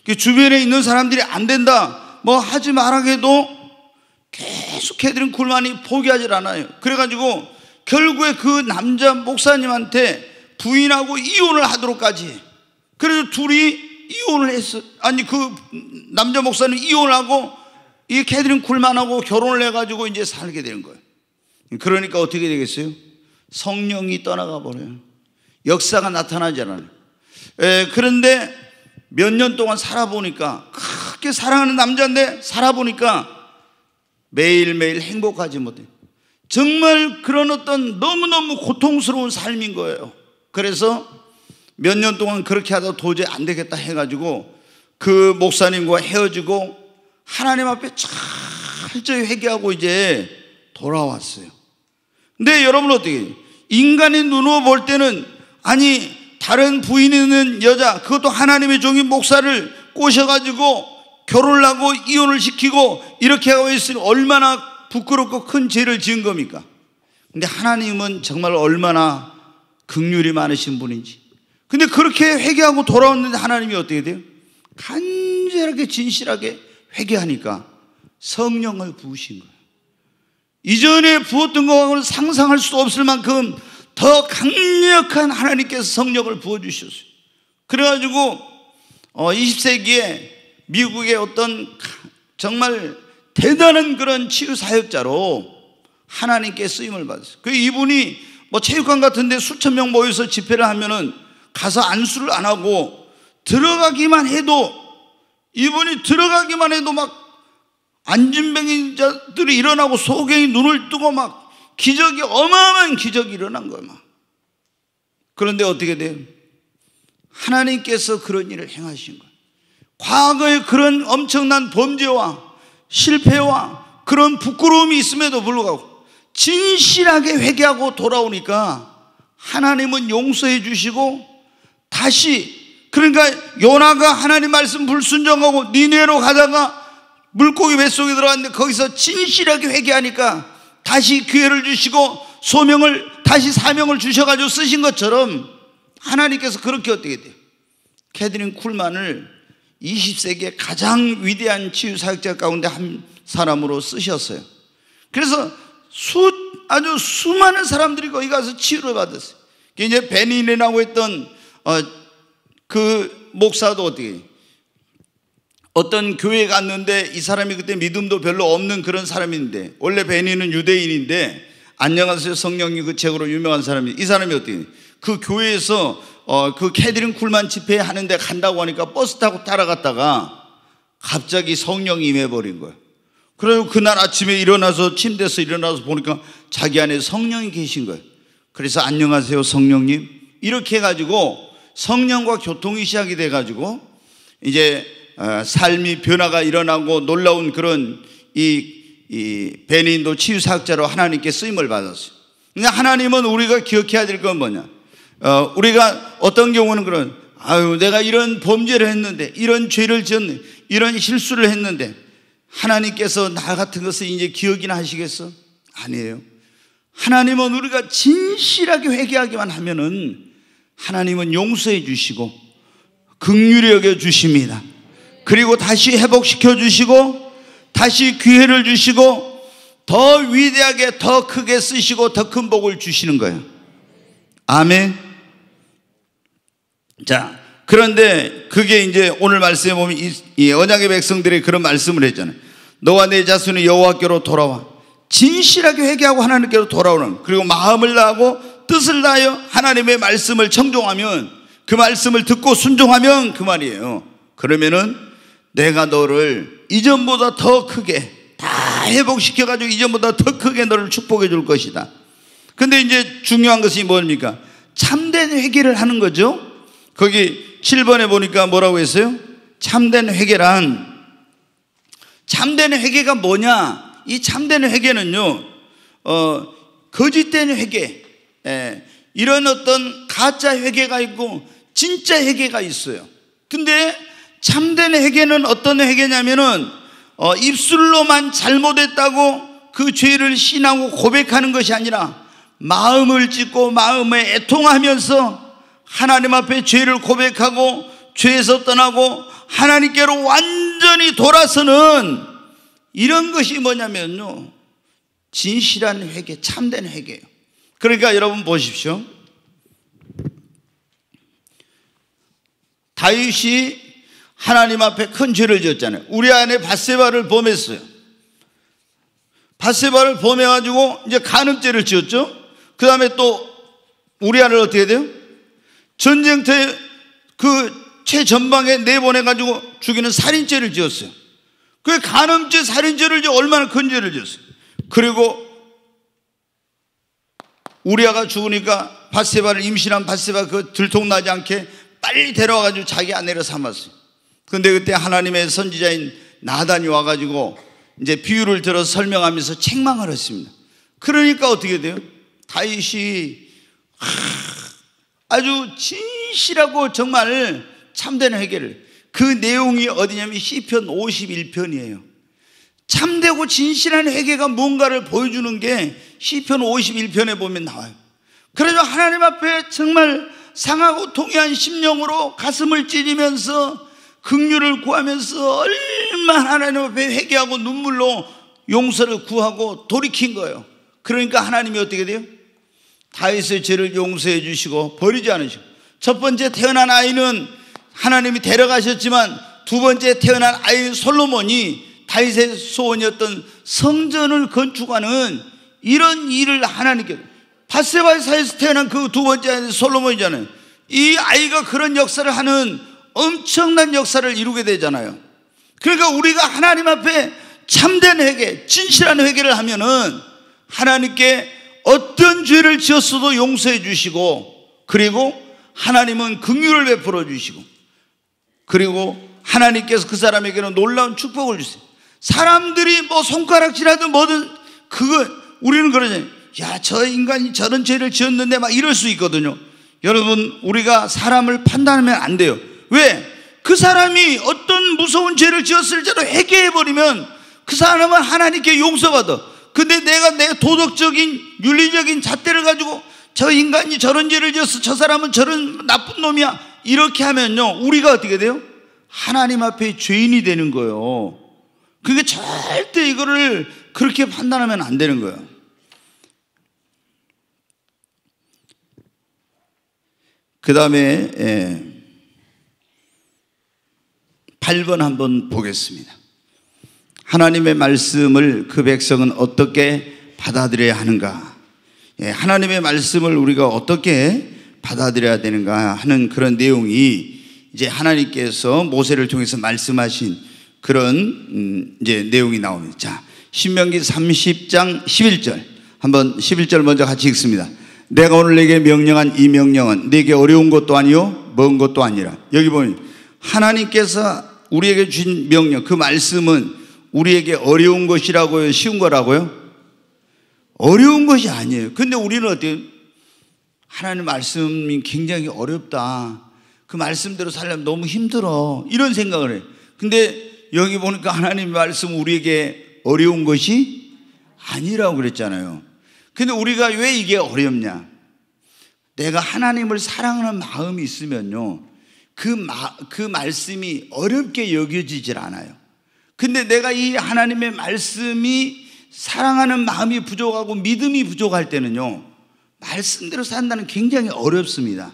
그 주변에 있는 사람들이 안 된다, 뭐 하지 말아 해도 계속 해드린 굴만이 포기하질 않아요. 그래가지고 결국에 그 남자 목사님한테 부인하고 이혼을 하도록까지. 그래서 둘이 이혼을 했어. 아니 그 남자 목사는 이혼하고 이 캐드린 굴만하고 결혼을 해가지고 이제 살게 되는 거예요. 그러니까 어떻게 되겠어요? 성령이 떠나가 버려요. 역사가 나타나잖아요 에, 예, 그런데 몇 년 동안 살아보니까 크게 사랑하는 남자인데 살아보니까 매일매일 행복하지 못해 정말 그런 어떤 너무너무 고통스러운 삶인 거예요. 그래서 몇 년 동안 그렇게 하다 도저히 안 되겠다 해가지고 그 목사님과 헤어지고 하나님 앞에 철저히 회개하고 이제 돌아왔어요. 근데 여러분 어떻게 인간의 눈으로 볼 때는 아니 다른 부인 있는 여자 그것도 하나님의 종인 목사를 꼬셔가지고 결혼을 하고 이혼을 시키고 이렇게 하고 있으니 얼마나 부끄럽고 큰 죄를 지은 겁니까? 근데 하나님은 정말 얼마나 극률이 많으신 분인지 근데 그렇게 회개하고 돌아왔는데 하나님이 어떻게 돼요? 간절하게 진실하게 회개하니까 성령을 부으신 거예요 이전에 부었던 것과는 상상할 수 없을 만큼 더 강력한 하나님께서 성령을 부어주셨어요. 그래가지고 20세기에 어, 미국의 어떤 정말 대단한 그런 치유 사역자로 하나님께 쓰임을 받았어요. 그 이분이 뭐 체육관 같은데 수천 명 모여서 집회를 하면은 가서 안수를 안 하고 들어가기만 해도 이분이 들어가기만 해도 막 안진병자들이 일어나고 소경이 눈을 뜨고 막 기적이 어마어마한 기적이 일어난 거예요. 그런데 어떻게 돼요? 하나님께서 그런 일을 행하신 거예요. 과거에 그런 엄청난 범죄와 실패와 그런 부끄러움이 있음에도 불구하고 진실하게 회개하고 돌아오니까 하나님은 용서해 주시고 다시 그러니까 요나가 하나님 말씀 불순종하고 니네로 가다가 물고기 뱃속에 들어갔는데 거기서 진실하게 회개하니까 다시 기회를 주시고 소명을 다시 사명을 주셔가지고 쓰신 것처럼 하나님께서 그렇게 어떻게 돼요? 캐드린 쿨만을 20세기의 가장 위대한 치유사역자 가운데 한 사람으로 쓰셨어요. 그래서 수, 아주 수많은 사람들이 거기 가서 치유를 받았어요. 이제 베니인이라고 했던 어, 그 목사도 어떻게 어떤 교회 에 갔는데 이 사람이 그때 믿음도 별로 없는 그런 사람인데 원래 베니는 유대인인데 안녕하세요 성령님 그 책으로 유명한 사람이 이 사람이 어떻게 그 교회에서 어, 그캐디링 쿨만 집회 하는데 간다고 하니까 버스 타고 따라갔다가 갑자기 성령이 임해버린 거예요. 그래서 그날 아침에 일어나서 침대에서 일어나서 보니까 자기 안에 성령이 계신 거예요. 그래서 안녕하세요 성령님 이렇게 해가지고 성령과 교통이 시작이 돼가지고 이제 어, 삶이 변화가 일어나고 놀라운 그런 이, 이 베니인도 치유사학자로 하나님께 쓰임을 받았어요. 근데 그러니까 하나님은 우리가 기억해야 될 건 뭐냐? 어, 우리가 어떤 경우는 그런 아유 내가 이런 범죄를 했는데 이런 죄를 지었네 이런 실수를 했는데 하나님께서 나 같은 것을 이제 기억이나 하시겠어? 아니에요. 하나님은 우리가 진실하게 회개하기만 하면은 하나님은 용서해 주시고 긍휼히 여겨 주십니다. 그리고 다시 회복시켜 주시고 다시 기회를 주시고 더 위대하게 더 크게 쓰시고 더 큰 복을 주시는 거예요. 아멘. 자, 그런데 그게 이제 오늘 말씀에 보면 이 언약의 백성들이 그런 말씀을 했잖아요. 너와 내 자손이 여호와께로 돌아와 진실하게 회개하고 하나님께로 돌아오는 그리고 마음을 다하고 뜻을 다하여 하나님의 말씀을 청종하면 그 말씀을 듣고 순종하면 그 말이에요. 그러면은 내가 너를 이전보다 더 크게 다 회복시켜가지고 이전보다 더 크게 너를 축복해 줄 것이다. 근데 이제 중요한 것이 뭡니까? 참된 회개를 하는 거죠. 거기 7번에 보니까 뭐라고 했어요? 참된 회개란 참된 회개가 뭐냐? 이 참된 회개는요. 어, 거짓된 회개. 에, 예, 이런 어떤 가짜 회개가 있고 진짜 회개가 있어요. 근데 참된 회개는 어떤 회개냐면은 어, 입술로만 잘못했다고 그 죄를 신하고 고백하는 것이 아니라 마음을 찢고 마음에 애통하면서 하나님 앞에 죄를 고백하고 죄에서 떠나고 하나님께로 완전히 돌아서는 이런 것이 뭐냐면요. 진실한 회개, 참된 회개예요. 그러니까 여러분 보십시오. 다윗이 하나님 앞에 큰 죄를 지었잖아요. 우리 안에 바세바를 범했어요. 바세바를 범해가지고 이제 간음죄를 지었죠. 그 다음에 또 우리 안을 어떻게 돼요? 전쟁터에 그 최전방에 내보내가지고 죽이는 살인죄를 지었어요. 그 간음죄, 살인죄를 지어 얼마나 큰 죄를 지었어요. 그리고 우리아가 죽으니까 바세바를 임신한 바세바 그 들통나지 않게 빨리 데려와가지고 자기 아내를 삼았어요. 근데 그때 하나님의 선지자인 나단이 와가지고 이제 비유를 들어 설명하면서 책망을 했습니다. 그러니까 어떻게 돼요? 다윗이 아주 진실하고 정말 참된 회개를 그 내용이 어디냐면 시편 51편이에요. 참되고 진실한 회개가 뭔가를 보여주는 게 시편 51편에 보면 나와요. 그래서 하나님 앞에 정말 상하고 통해한 심령으로 가슴을 찌르면서 극류를 구하면서 얼마나 하나님 앞에 회개하고 눈물로 용서를 구하고 돌이킨 거예요. 그러니까 하나님이 어떻게 돼요? 다윗의 죄를 용서해 주시고 버리지 않으시고 첫 번째 태어난 아이는 하나님이 데려가셨지만 두 번째 태어난 아이 솔로몬이 다윗의 소원이었던 성전을 건축하는 이런 일을 하나님께 바세바의 사에서 태어난 그 두 번째 아이 솔로몬이잖아요. 이 아이가 그런 역사를 하는 엄청난 역사를 이루게 되잖아요. 그러니까 우리가 하나님 앞에 참된 회개, 진실한 회개를 하면은 하나님께 어떤 죄를 지었어도 용서해 주시고 그리고 하나님은 긍휼을 베풀어 주시고 그리고 하나님께서 그 사람에게는 놀라운 축복을 주세요. 사람들이 뭐 손가락질하든 뭐든 그거 우리는 그러잖아요. 야, 저 인간이 저런 죄를 지었는데 막 이럴 수 있거든요. 여러분, 우리가 사람을 판단하면 안 돼요. 왜? 그 사람이 어떤 무서운 죄를 지었을지라도 회개해버리면 그 사람은 하나님께 용서받아. 근데 내가 내 도덕적인, 윤리적인 잣대를 가지고 저 인간이 저런 죄를 지었어. 저 사람은 저런 나쁜 놈이야. 이렇게 하면요. 우리가 어떻게 돼요? 하나님 앞에 죄인이 되는 거예요. 그게 절대 이거를 그렇게 판단하면 안 되는 거예요. 그 다음에, 예. 8번 한번 보겠습니다. 하나님의 말씀을 그 백성은 어떻게 받아들여야 하는가? 예, 하나님의 말씀을 우리가 어떻게 받아들여야 되는가 하는 그런 내용이 이제 하나님께서 모세를 통해서 말씀하신 그런 음, 이제 내용이 나옵니다. 자, 신명기 30장 11절 한번 11절 먼저 같이 읽습니다. 내가 오늘 내게 명령한 이 명령은 내게 어려운 것도 아니요 먼 것도 아니라 여기 보면 하나님께서 우리에게 주신 명령, 그 말씀은 우리에게 어려운 것이라고요? 쉬운 거라고요? 어려운 것이 아니에요. 근데 우리는 어때요? 하나님 말씀이 굉장히 어렵다. 그 말씀대로 살려면 너무 힘들어. 이런 생각을 해요. 근데 여기 보니까 하나님 말씀 우리에게 어려운 것이 아니라고 그랬잖아요. 근데 우리가 왜 이게 어렵냐? 내가 하나님을 사랑하는 마음이 있으면요. 그, 마, 그 말씀이 어렵게 여겨지질 않아요. 근데 내가 이 하나님의 말씀이 사랑하는 마음이 부족하고 믿음이 부족할 때는요, 말씀대로 산다는 굉장히 어렵습니다.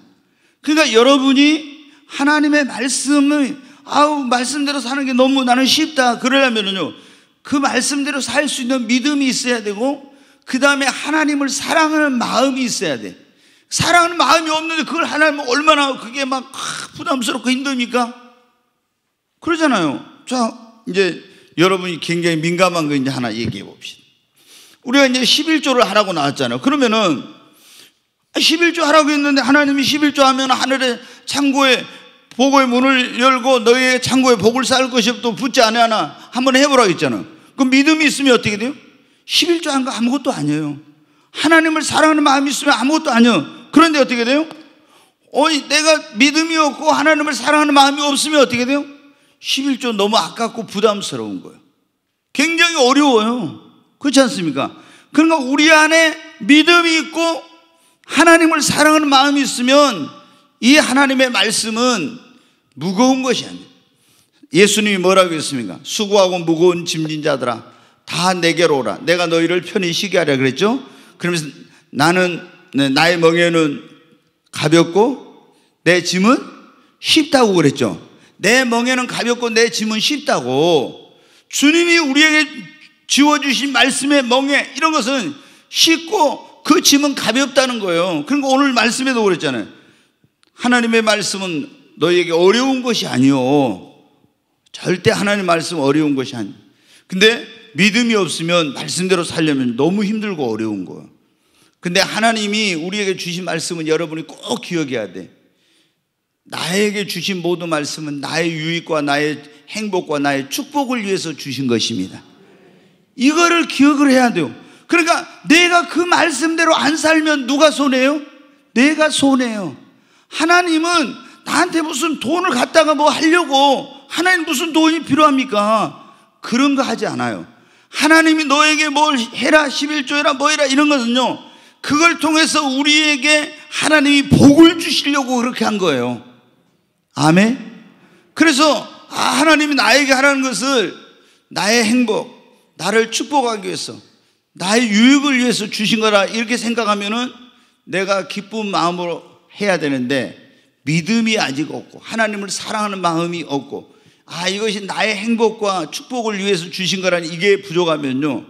그러니까 여러분이 하나님의 말씀을, 아우, 말씀대로 사는 게 너무 나는 쉽다. 그러려면은요, 그 말씀대로 살 수 있는 믿음이 있어야 되고, 그 다음에 하나님을 사랑하는 마음이 있어야 돼. 사랑하는 마음이 없는데 그걸 하나님 얼마나 그게 막 부담스럽고 힘듭니까? 그러잖아요. 자, 이제 여러분이 굉장히 민감한 거 이제 하나 얘기해 봅시다. 우리가 이제 11조를 하라고 나왔잖아요. 그러면은 11조 하라고 했는데 하나님이 11조 하면 하늘의 창고에 복의 문을 열고 너희의 창고에 복을 쌓을 것이 없도 붙지 않으나 한번 해보라고 했잖아요. 그 믿음이 있으면 어떻게 돼요? 11조 한 거 아무것도 아니에요. 하나님을 사랑하는 마음이 있으면 아무것도 아니요. 그런데 어떻게 돼요? 어이 내가 믿음이 없고 하나님을 사랑하는 마음이 없으면 어떻게 돼요? 11조 너무 아깝고 부담스러운 거예요. 굉장히 어려워요. 그렇지 않습니까? 그러니까 우리 안에 믿음이 있고 하나님을 사랑하는 마음이 있으면 이 하나님의 말씀은 무거운 것이 아니에요. 예수님이 뭐라고 했습니까? 수고하고 무거운 짐진 자들아 다 내게로 오라. 내가 너희를 편히 쉬게 하려 그랬죠? 그러면서 나는 네, 나의 멍에는 가볍고 내 짐은 쉽다고 그랬죠. 내 멍에는 가볍고 내 짐은 쉽다고. 주님이 우리에게 지워주신 말씀의 멍에 이런 것은 쉽고 그 짐은 가볍다는 거예요. 그러니까 오늘 말씀에도 그랬잖아요. 하나님의 말씀은 너희에게 어려운 것이 아니요. 절대 하나님 말씀 어려운 것이 아니요. 근데 믿음이 없으면 말씀대로 살려면 너무 힘들고 어려운 거예요. 근데 하나님이 우리에게 주신 말씀은 여러분이 꼭 기억해야 돼. 나에게 주신 모든 말씀은 나의 유익과 나의 행복과 나의 축복을 위해서 주신 것입니다. 이거를 기억을 해야 돼요. 그러니까 내가 그 말씀대로 안 살면 누가 손해요? 내가 손해요. 하나님은 나한테 무슨 돈을 갖다가 뭐 하려고 하나님 무슨 돈이 필요합니까? 그런 거 하지 않아요. 하나님이 너에게 뭘 해라, 11조해라, 뭐 해라, 이런 것은요, 그걸 통해서 우리에게 하나님이 복을 주시려고 그렇게 한 거예요. 아멘? 그래서, 아, 하나님이 나에게 하라는 것을 나의 행복, 나를 축복하기 위해서, 나의 유익을 위해서 주신 거라 이렇게 생각하면은 내가 기쁜 마음으로 해야 되는데 믿음이 아직 없고 하나님을 사랑하는 마음이 없고 아, 이것이 나의 행복과 축복을 위해서 주신 거라는 이게 부족하면요.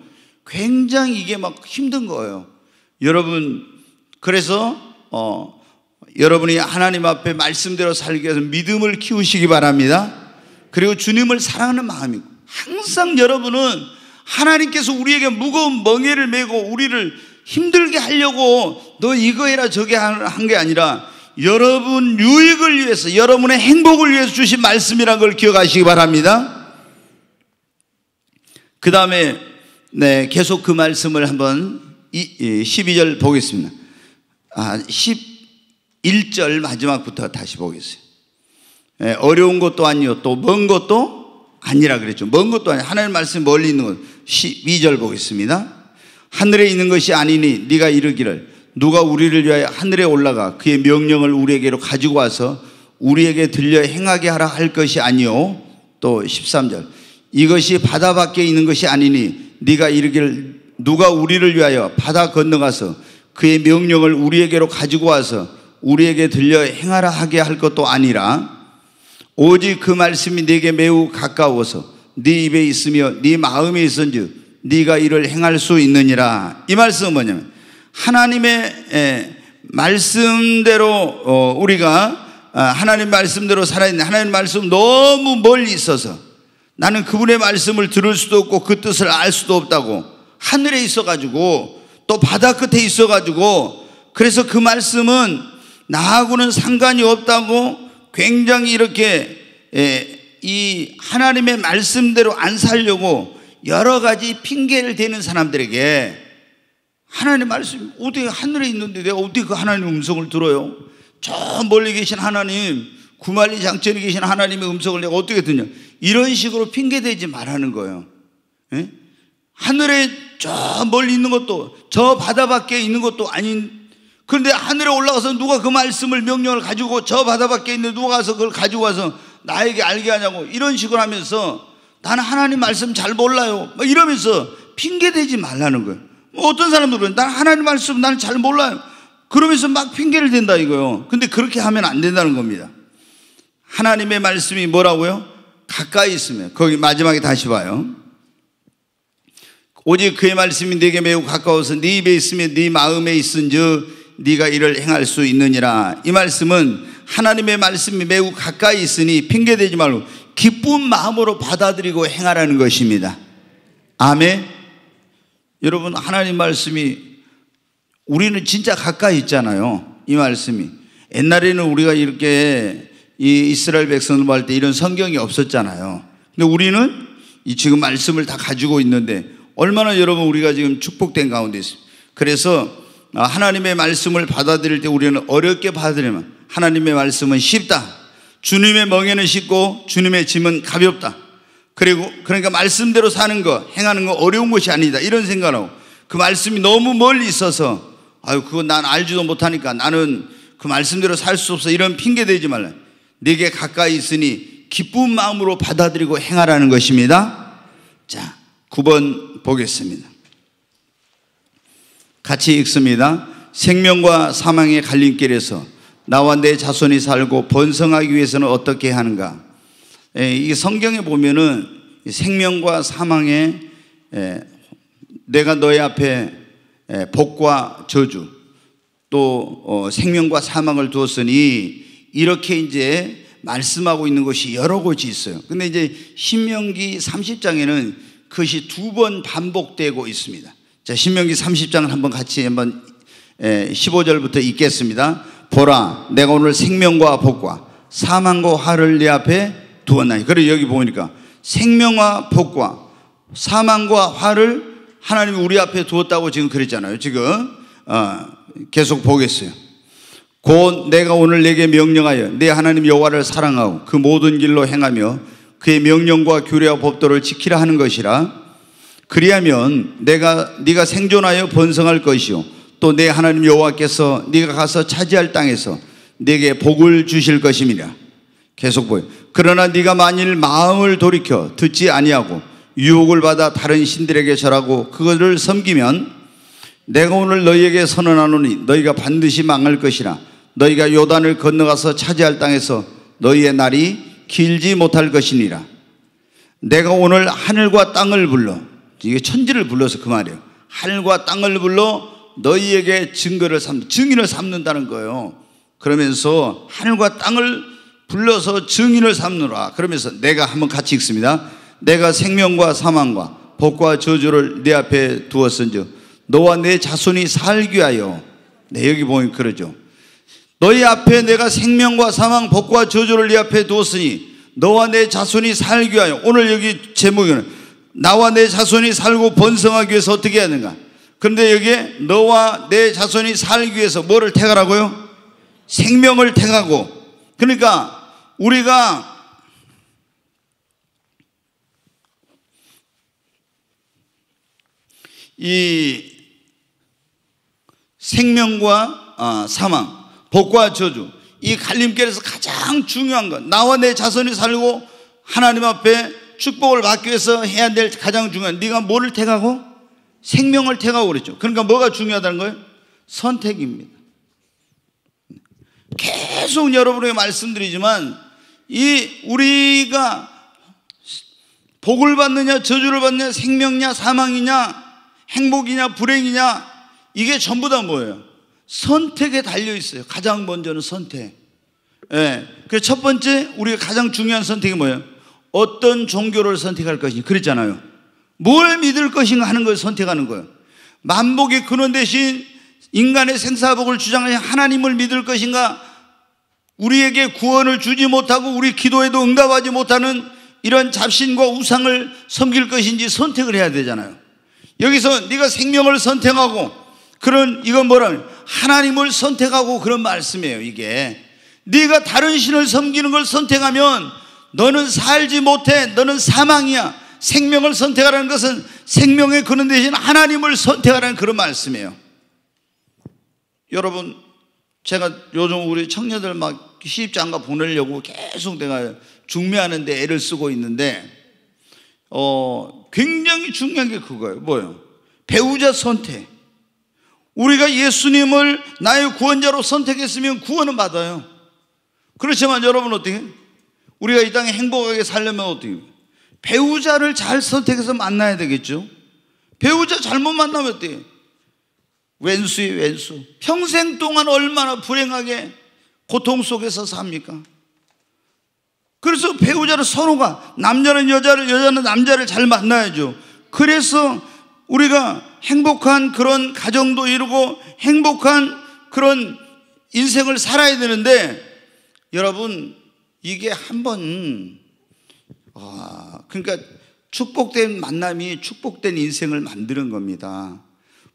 굉장히 이게 막 힘든 거예요. 여러분, 그래서, 어, 여러분이 하나님 앞에 말씀대로 살기 위해서 믿음을 키우시기 바랍니다. 그리고 주님을 사랑하는 마음이고, 항상 여러분은 하나님께서 우리에게 무거운 멍해를 메고 우리를 힘들게 하려고 너 이거 해라 저게 한 게 아니라 여러분 유익을 위해서 여러분의 행복을 위해서 주신 말씀이란 걸 기억하시기 바랍니다. 그 다음에 네, 계속 그 말씀을 한번 12절 보겠습니다. 아, 11절 마지막부터 다시 보겠어요. 네, 어려운 것도 아니요. 또 먼 것도 아니라 그랬죠. 먼 것도 아니 하나 말씀 멀리 있는 것. 12절 보겠습니다. 하늘에 있는 것이 아니니 네가 이르기를 누가 우리를 위하여 하늘에 올라가 그의 명령을 우리에게로 가지고 와서 우리에게 들려 행하게 하라 할 것이 아니요. 또 13절. 이것이 바다 밖에 있는 것이 아니니 네가 이르기를 누가 우리를 위하여 바다 건너가서 그의 명령을 우리에게로 가지고 와서 우리에게 들려 행하라 하게 할 것도 아니라 오직 그 말씀이 네게 매우 가까워서 네 입에 있으며 네 마음에 있은즉 네가 이를 행할 수 있느니라. 이 말씀은 뭐냐면 하나님의 예, 말씀대로 어, 우리가 아, 하나님 말씀대로 살아있는 하나님 말씀 너무 멀리 있어서 나는 그분의 말씀을 들을 수도 없고 그 뜻을 알 수도 없다고 하늘에 있어가지고 또 바다 끝에 있어가지고 그래서 그 말씀은 나하고는 상관이 없다고 굉장히 이렇게 예, 이 하나님의 말씀대로 안 살려고 여러 가지 핑계를 대는 사람들에게 하나님 말씀 어떻게 하늘에 있는데 내가 어떻게 그 하나님 음성을 들어요? 저 멀리 계신 하나님, 구만리 장천에 계신 하나님의 음성을 내가 어떻게 듣냐? 이런 식으로 핑계대지 말하는 거예요. 예? 하늘에 저 멀리 있는 것도 저 바다 밖에 있는 것도 아닌 그런데 하늘에 올라가서 누가 그 말씀을 명령을 가지고 저 바다 밖에 있는 누가 가서 그걸 가지고 와서 나에게 알게 하냐고 이런 식으로 하면서 나는 하나님 말씀 잘 몰라요. 이러면서 핑계대지 말라는 거예요. 뭐 어떤 사람들은 나 하나님 말씀 나는 잘 몰라요. 그러면서 막 핑계를 댄다 이거요. 근데 그렇게 하면 안 된다는 겁니다. 하나님의 말씀이 뭐라고요? 가까이 있으면 거기 마지막에 다시 봐요. 오직 그의 말씀이 네게 매우 가까워서 네 입에 있으면네 마음에 있은즉 네가 이를 행할 수 있느니라. 이 말씀은 하나님의 말씀이 매우 가까이 있으니 핑계대지 말고 기쁜 마음으로 받아들이고 행하라는 것입니다. 아멘. 여러분 하나님 말씀이 우리는 진짜 가까이 있잖아요. 이 말씀이. 옛날에는 우리가 이렇게 이 이스라엘 백성들 할때 이런 성경이 없었잖아요. 근데 우리는 이 지금 말씀을 다 가지고 있는데 얼마나 여러분 우리가 지금 축복된 가운데 있습니다. 그래서 아, 하나님의 말씀을 받아들일 때 우리는 어렵게 받아들이면 하나님의 말씀은 쉽다. 주님의 멍에는 쉽고 주님의 짐은 가볍다. 그리고 그러니까 말씀대로 사는 거, 행하는 거 어려운 것이 아니다. 이런 생각하고 그 말씀이 너무 멀리 있어서 아유 그건 난 알지도 못하니까 나는 그 말씀대로 살 수 없어 이런 핑계 대지 말라. 네게 가까이 있으니 기쁜 마음으로 받아들이고 행하라는 것입니다. 자, 9번 보겠습니다. 같이 읽습니다. 생명과 사망의 갈림길에서 나와 내 자손이 살고 번성하기 위해서는 어떻게 하는가? 예, 이 성경에 보면은 생명과 사망의 예, 내가 너희 앞에 예, 복과 저주 또 어, 생명과 사망을 두었으니 이렇게 이제 말씀하고 있는 것이 여러 곳이 있어요. 근데 이제 신명기 30장에는 그것이 두 번 반복되고 있습니다. 자, 신명기 30장을 한번 같이 한번 15절부터 읽겠습니다. 보라, 내가 오늘 생명과 복과 사망과 화를 네 앞에 두었나니. 그래 여기 보니까 생명과 복과 사망과 화를 하나님이 우리 앞에 두었다고 지금 그랬잖아요. 지금 어, 계속 보겠어요. 곧 내가 오늘 내게 명령하여 내 하나님 여호와를 사랑하고 그 모든 길로 행하며 그의 명령과 규례와 법도를 지키라 하는 것이라. 그리하면 내가 네가 생존하여 번성할 것이요 또 내 하나님 여호와께서 네가 가서 차지할 땅에서 네게 복을 주실 것입니다 계속 보여. 그러나 네가 만일 마음을 돌이켜 듣지 아니하고 유혹을 받아 다른 신들에게 절하고 그것을 섬기면 내가 오늘 너희에게 선언하노니 너희가 반드시 망할 것이라 너희가 요단을 건너가서 차지할 땅에서 너희의 날이 길지 못할 것이니라. 내가 오늘 하늘과 땅을 불러 이게 천지를 불러서 그 말이에요. 하늘과 땅을 불러 너희에게 증거를 삼 증인을 삼는다는 거예요. 그러면서 하늘과 땅을 불러서 증인을 삼느라 그러면서 내가 한번 같이 읽습니다. 내가 생명과 사망과 복과 저주를 내 앞에 두었은즉 너와 내 자손이 살기 하여 네 여기 보면 그러죠. 너희 앞에 내가 생명과 사망 복과 저주를 네 앞에 두었으니 너와 내 자손이 살기 하여 오늘 여기 제목에 나와 내 자손이 살고 번성하기 위해서 어떻게 해야 하는가? 그런데 여기에 너와 내 자손이 살기 위해서 뭐를 택하라고요? 생명을 택하고 그러니까 우리가 이 생명과 아, 사망, 복과 저주, 이 갈림길에서 가장 중요한 건 나와 내 자손이 살고 하나님 앞에 축복을 받기 위해서 해야 될 가장 중요한 네가 뭐를 택하고 생명을 택하고 그랬죠. 그러니까 뭐가 중요하다는 거예요? 선택입니다. 계속 여러분에게 말씀드리지만 이 우리가 복을 받느냐 저주를 받느냐 생명이냐 사망이냐 행복이냐 불행이냐 이게 전부 다 뭐예요? 선택에 달려 있어요. 가장 먼저는 선택. 예. 그 첫 번째 우리가 가장 중요한 선택이 뭐예요? 어떤 종교를 선택할 것인지 그랬잖아요. 뭘 믿을 것인가 하는 걸 선택하는 거예요. 만복의 근원 대신 인간의 생사복을 주장하는 하나님을 믿을 것인가 우리에게 구원을 주지 못하고 우리 기도에도 응답하지 못하는 이런 잡신과 우상을 섬길 것인지 선택을 해야 되잖아요. 여기서 네가 생명을 선택하고 그런 이건 뭐라 하나님을 선택하고 그런 말씀이에요. 이게 네가 다른 신을 섬기는 걸 선택하면 너는 살지 못해. 너는 사망이야. 생명을 선택하라는 것은 생명의 그런 대신 하나님을 선택하라는 그런 말씀이에요. 여러분 제가 요즘 우리 청년들 막 시집장가 보내려고 계속 내가 중매하는데 애를 쓰고 있는데 어 굉장히 중요한 게 그거예요. 뭐요? 예 배우자 선택. 우리가 예수님을 나의 구원자로 선택했으면 구원은 받아요. 그렇지만 여러분 어떻게? 우리가 이 땅에 행복하게 살려면 어떻게? 배우자를 잘 선택해서 만나야 되겠죠. 배우자 잘못 만나면 어떻게 왼수의 왼수. 평생 동안 얼마나 불행하게 고통 속에서 삽니까? 그래서 배우자는 선호가 남자는 여자를 여자는 남자를 잘 만나야죠. 그래서 우리가 행복한 그런 가정도 이루고 행복한 그런 인생을 살아야 되는데 여러분 이게 한번 와 그러니까 축복된 만남이 축복된 인생을 만드는 겁니다.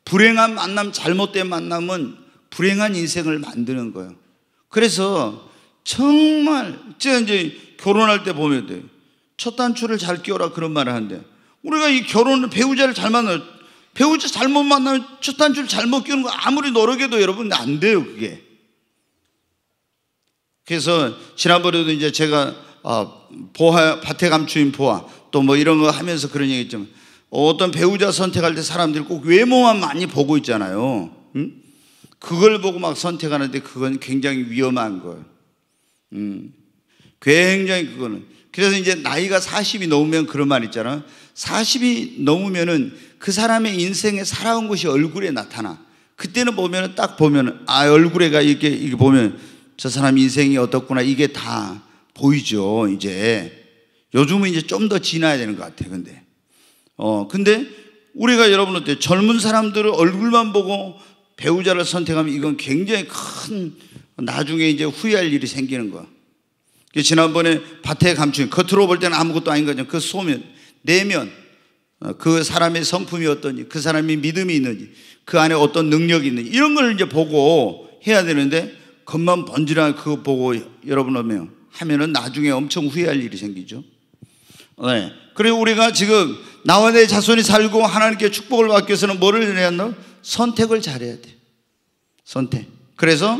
불행한 만남, 잘못된 만남은 불행한 인생을 만드는 거예요. 그래서 정말 이제 결혼할 때 보면 돼요. 첫 단추를 잘 끼워라 그런 말을 하는데 우리가 이 결혼을 배우자를 잘 만나 배우자 잘못 만나면 첫 단추를 잘 못 끼우는 거 아무리 노력해도 여러분 안 돼요 그게. 그래서 지난번에도 이제 제가 아, 보아 밭에 감추인 보아또 뭐 이런 거 하면서 그런 얘기좀 어떤 배우자 선택할 때 사람들이 꼭 외모만 많이 보고 있잖아요. 음? 그걸 보고 막 선택하는데 그건 굉장히 위험한 거예요. 음. 굉장히 그거는. 그래서 이제 나이가 40이 넘으면 그런 말 있잖아. 40이 넘으면은 그 사람의 인생에 살아온 것이 얼굴에 나타나. 그때는 보면은 딱 보면은 아 얼굴에가 이렇게 이렇게 보면 저 사람 인생이 어떻구나 이게 다 보이죠 이제 요즘은 이제 좀 더 지나야 되는 것 같아 근데 어, 근데 우리가 여러분 한테 젊은 사람들을 얼굴만 보고 배우자를 선택하면 이건 굉장히 큰 나중에 이제 후회할 일이 생기는 거야. 그 지난번에 밭에 감춘 겉으로 볼 때는 아무것도 아닌 거죠. 그 소면 내면 어, 그 사람의 성품이 어떤지 그 사람이 믿음이 있는지 그 안에 어떤 능력이 있는지 이런 걸 이제 보고 해야 되는데 겉만 번지랑 그거 보고 여러분 하면 하면은 나중에 엄청 후회할 일이 생기죠. 네. 그리고 우리가 지금 나와 내 자손이 살고 하나님께 축복을 받기 위해서는 뭐를 해야 한다? 선택을 잘해야 돼. 선택. 그래서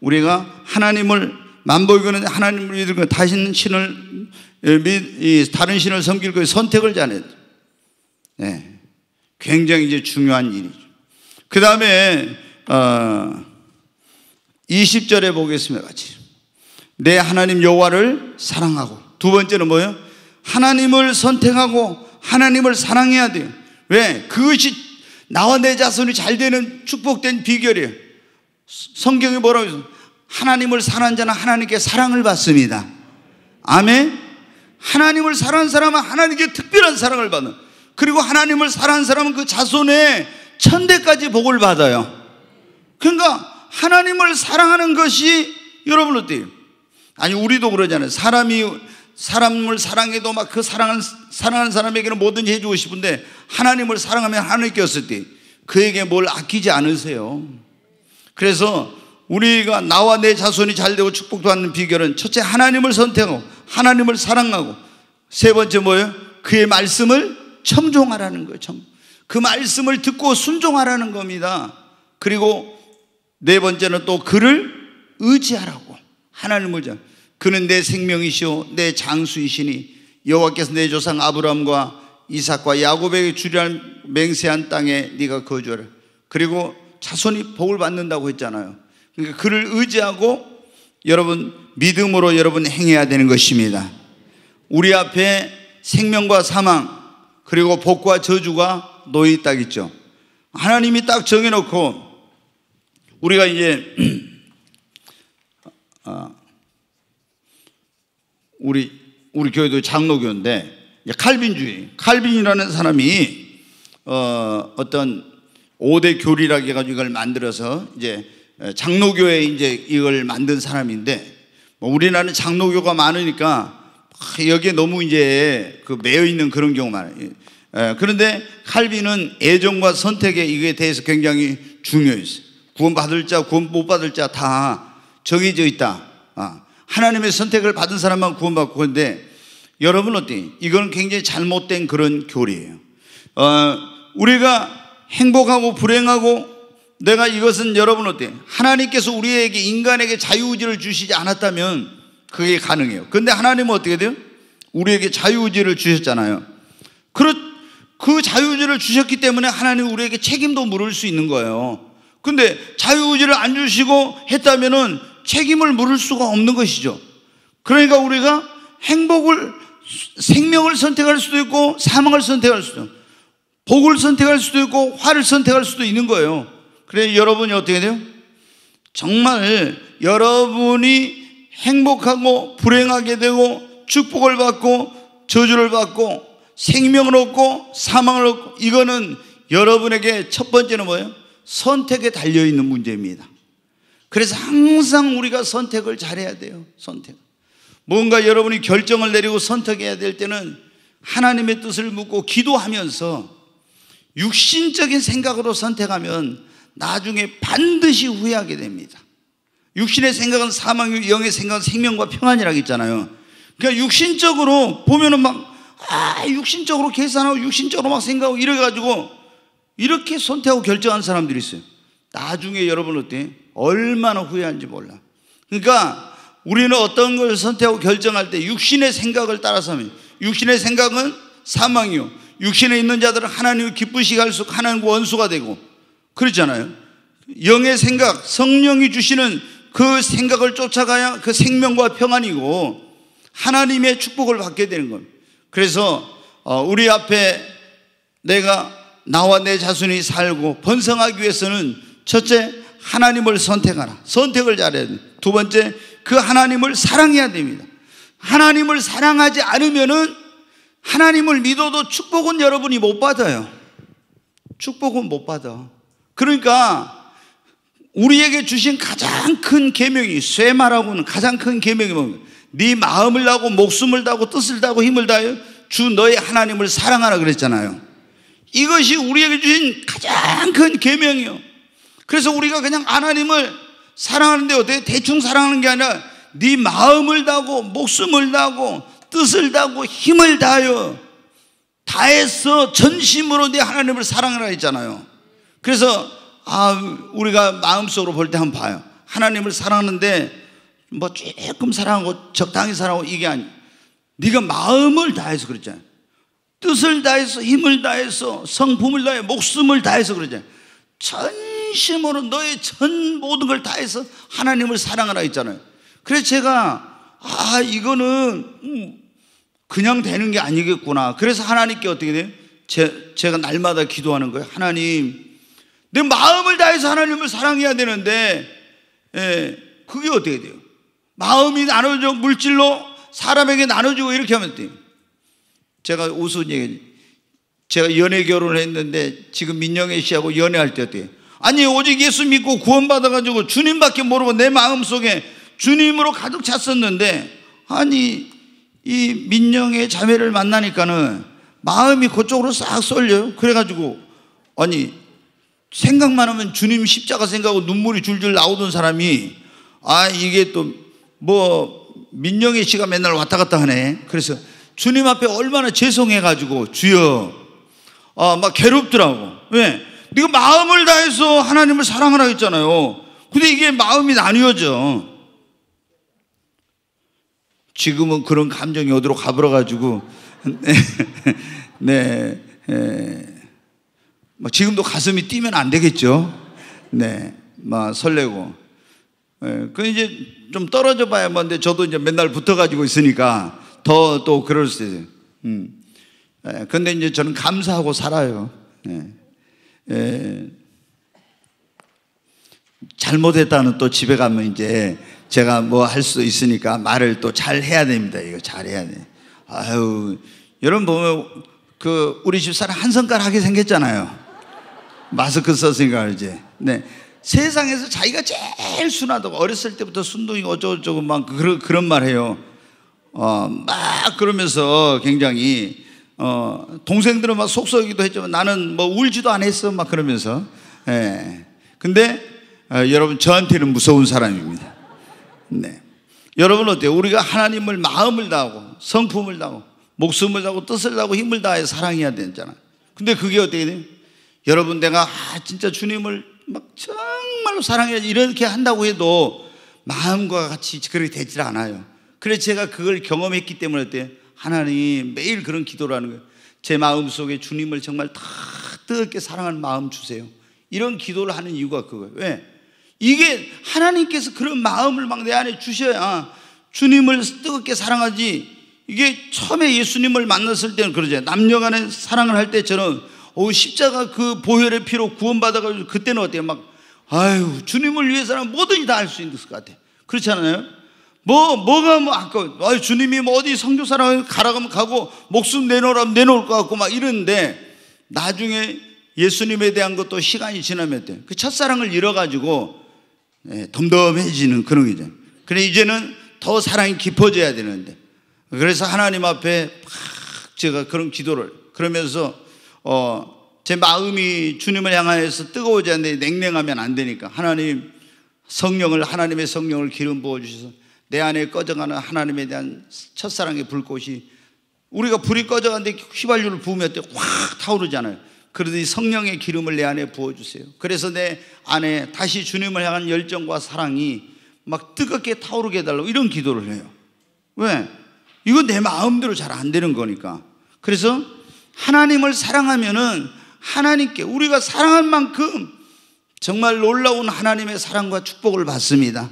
우리가 하나님을 만보이거는 하나님을 믿을 다른 신을 다른 신을 섬길 거 선택을 잘해야 돼. 네. 굉장히 이제 중요한 일이죠. 그 다음에 어, 20절에 보겠습니다. 같이. 내 하나님 여호와를 사랑하고 두 번째는 뭐예요? 하나님을 선택하고 하나님을 사랑해야 돼요. 왜? 그것이 나와 내 자손이 잘 되는 축복된 비결이에요. 성경이 뭐라고 해서 하나님을 사랑한 자는 하나님께 사랑을 받습니다. 아멘. 하나님을 사랑한 사람은 하나님께 특별한 사랑을 받는. 그리고 하나님을 사랑한 사람은 그 자손의 천대까지 복을 받아요. 그러니까 하나님을 사랑하는 것이 여러분 어때요? 아니 우리도 그러잖아요. 사람이 사람을 사랑해도 막 그 사랑하는, 사랑하는 사람에게는 뭐든지 해주고 싶은데 하나님을 사랑하면 하나님께었을 때 그에게 뭘 아끼지 않으세요. 그래서 우리가 나와 내 자손이 잘 되고 축복도 받는 비결은 첫째 하나님을 선택하고 하나님을 사랑하고 세 번째 뭐예요? 그의 말씀을 청종하라는 거예요. 청. 그 말씀을 듣고 순종하라는 겁니다. 그리고 네 번째는 또 그를 의지하라고 하나님을 잘. 그는 내 생명이시오 내 장수이시니 여호와께서 내 조상 아브라함과 이삭과 야곱에게 주리한 맹세한 땅에 네가 거주하라. 그리고 자손이 복을 받는다고 했잖아요. 그러니까 그를 의지하고 여러분 믿음으로 여러분 행해야 되는 것입니다. 우리 앞에 생명과 사망 그리고 복과 저주가 놓여 있다겠죠 하나님이 딱 정해놓고 우리가 이제 어, 우리 우리 교회도 장로교인데 칼빈주의 칼빈이라는 사람이 어, 어떤 5대 교리라고 해가지고 이걸 만들어서 이제 어, 장로교에 이제 이걸 만든 사람인데 뭐 우리나라는 장로교가 많으니까 여기에 너무 이제 그 매여 있는 그런 경우 많아요. 예, 예, 그런데 칼빈은 애정과 선택에 이게 대해서 굉장히 중요해요 구원받을 자, 구원 못 받을 자 다 정해져 있다. 하나님의 선택을 받은 사람만 구원받고 그런데 여러분 어때? 이건 굉장히 잘못된 그런 교리예요. 어, 우리가 행복하고 불행하고 내가 이것은 여러분 어때? 하나님께서 우리에게 인간에게 자유의지를 주시지 않았다면 그게 가능해요. 그런데 하나님은 어떻게 돼요? 우리에게 자유의지를 주셨잖아요. 그, 그 자유의지를 주셨기 때문에 하나님 우리에게 책임도 물을 수 있는 거예요. 근데 자유의지를 안 주시고 했다면은 책임을 물을 수가 없는 것이죠. 그러니까 우리가 행복을 생명을 선택할 수도 있고 사망을 선택할 수도 복을 선택할 수도 있고 화를 선택할 수도 있는 거예요. 그래 여러분이 어떻게 돼요? 정말 여러분이 행복하고 불행하게 되고 축복을 받고 저주를 받고 생명을 얻고 사망을 얻고 이거는 여러분에게 첫 번째는 뭐예요? 선택에 달려 있는 문제입니다. 그래서 항상 우리가 선택을 잘해야 돼요. 선택. 뭔가 여러분이 결정을 내리고 선택해야 될 때는 하나님의 뜻을 묻고 기도하면서 육신적인 생각으로 선택하면 나중에 반드시 후회하게 됩니다. 육신의 생각은 사망, 영의 생각은 생명과 평안이라고 했잖아요. 그러니까 육신적으로 보면은 막, 아, 육신적으로 계산하고 육신적으로 막 생각하고 이래가지고 이렇게 선택하고 결정한 사람들이 있어요. 나중에 여러분 어때? 얼마나 후회한지 몰라. 그러니까 우리는 어떤 걸 선택하고 결정할 때 육신의 생각을 따라서 하면 육신의 생각은 사망이요. 육신에 있는 자들은 하나님을 기쁘시게 할수록 하나님과 원수가 되고 그렇잖아요. 영의 생각, 성령이 주시는 그 생각을 쫓아가야 그 생명과 평안이고 하나님의 축복을 받게 되는 겁니다. 그래서 어, 우리 앞에 내가 나와 내 자손이 살고 번성하기 위해서는 첫째, 하나님을 선택하라. 선택을 잘해야 됩니다. 두 번째, 그 하나님을 사랑해야 됩니다. 하나님을 사랑하지 않으면은 하나님을 믿어도 축복은 여러분이 못 받아요. 축복은 못 받아. 그러니까 우리에게 주신 가장 큰 계명이 쇠마라고는 가장 큰 계명이 뭡니까? 네 마음을 다고 목숨을 다고 뜻을 다고 하 힘을 다해 주 너의 하나님을 사랑하라 그랬잖아요. 이것이 우리에게 주신 가장 큰 계명이요. 그래서 우리가 그냥 하나님을 사랑하는데 어떻게 대충 사랑하는 게 아니라 네 마음을 다하고 목숨을 다하고 뜻을 다하고 힘을 다하여 다해서 전심으로 네 하나님을 사랑하라 했잖아요. 그래서 아 우리가 마음속으로 볼 때 한번 봐요. 하나님을 사랑하는데 뭐 조금 사랑하고 적당히 사랑하고 이게 아니. 네가 마음을 다해서 그랬잖아요. 뜻을 다해서 힘을 다해서 성품을 다해 목숨을 다해서 그러잖아요. 진심으로 너의 전 모든 걸 다해서 하나님을 사랑하라 했잖아요. 그래서 제가 아 이거는 음, 그냥 되는 게 아니겠구나. 그래서 하나님께 어떻게 돼 제, 제가 날마다 기도하는 거예요. 하나님 내 마음을 다해서 하나님을 사랑해야 되는데 예, 그게 어떻게 돼요? 마음이 나눠져 물질로 사람에게 나눠주고 이렇게 하면 돼요. 제가 우스운 얘기 제가 연애 결혼을 했는데 지금 민영애 씨하고 연애할 때 어때요? 아니 오직 예수 믿고 구원받아가지고 주님밖에 모르고 내 마음속에 주님으로 가득 찼었는데 아니 이 민영의 자매를 만나니까는 마음이 그쪽으로 싹 쏠려요 그래가지고 아니 생각만 하면 주님 십자가 생각하고 눈물이 줄줄 나오던 사람이 아 이게 또 뭐민영의 씨가 맨날 왔다 갔다 하네 그래서 주님 앞에 얼마나 죄송해가지고 주여 아 막 괴롭더라고 왜 그리 마음을 다해서 하나님을 사랑하라 했잖아요. 근데 이게 마음이 나뉘어져. 지금은 그런 감정이 어디로 가버려가지고, 네, 네, 막 예. 뭐 지금도 가슴이 뛰면 안 되겠죠. 네, 막 설레고. 네, 그 이제 좀 떨어져 봐야 뭔데 뭐, 저도 이제 맨날 붙어가지고 있으니까 더 또 그럴 수 있어요. 음. 네, 근데 이제 저는 감사하고 살아요. 네. 에, 예. 잘못했다는 또 집에 가면 이제 제가 뭐 할 수 있으니까 말을 또 잘 해야 됩니다. 이거 잘 해야 돼. 아유, 여러분 보면 그 우리 집사람 한 손가락이 생겼잖아요. 마스크 썼으니까 이제. 네. 세상에서 자기가 제일 순하다고 어렸을 때부터 순둥이 어쩌고저쩌고 막 그런 그런 말 해요. 어, 막 그러면서 굉장히 어, 동생들은 막 속썩이기도 했지만 나는 뭐 울지도 안 했어 막 그러면서 예. 근데 어, 여러분 저한테는 무서운 사람입니다. 네. 여러분 어때요? 우리가 하나님을 마음을 다하고 성품을 다하고 목숨을 다하고 뜻을 다하고 힘을 다해 사랑해야 되잖아. 근데 그게 어떻게 돼요? 여러분 내가 아, 진짜 주님을 막 정말로 사랑해야 이렇게 한다고 해도 마음과 같이 그렇게 되질 않아요. 그래서 제가 그걸 경험했기 때문에 어때요? 하나님 이 매일 그런 기도를 하는 거예요. 제 마음 속에 주님을 정말 다 뜨겁게 사랑하는 마음 주세요. 이런 기도를 하는 이유가 그거예요. 왜? 이게 하나님께서 그런 마음을 막 내 안에 주셔야 아, 주님을 뜨겁게 사랑하지. 이게 처음에 예수님을 만났을 때는 그러죠. 남녀 간에 사랑을 할 때처럼 어, 십자가 그 보혈의 피로 구원받아가지고 그때는 어때요? 막, 아유, 주님을 위해서는 뭐든지 다 할 수 있을 것 같아. 그렇지 않아요? 뭐 뭐가 뭐 아까 그, 아, 주님이 뭐 어디 성교사랑 가라가면 가고 목숨 내놓으라면 내놓을 것 같고 막이러는데 나중에 예수님에 대한 것도 시간이 지나면 돼. 그 첫사랑을 잃어가지고 예, 덤덤해지는 그런 거죠. 그래 이제는 더 사랑이 깊어져야 되는데 그래서 하나님 앞에 팍 제가 그런 기도를 그러면서 어제 마음이 주님을 향하여서 뜨거워지는데 냉랭하면 안 되니까 하나님 성령을 하나님의 성령을 기름 부어 주셔서 내 안에 꺼져가는 하나님에 대한 첫사랑의 불꽃이 우리가 불이 꺼져가는데 휘발유를 부으면 확 타오르잖아요. 그러더니 성령의 기름을 내 안에 부어주세요. 그래서 내 안에 다시 주님을 향한 열정과 사랑이 막 뜨겁게 타오르게 해달라고 이런 기도를 해요. 왜? 이건 내 마음대로 잘 안 되는 거니까. 그래서 하나님을 사랑하면은 하나님께 우리가 사랑한 만큼 정말 놀라운 하나님의 사랑과 축복을 받습니다.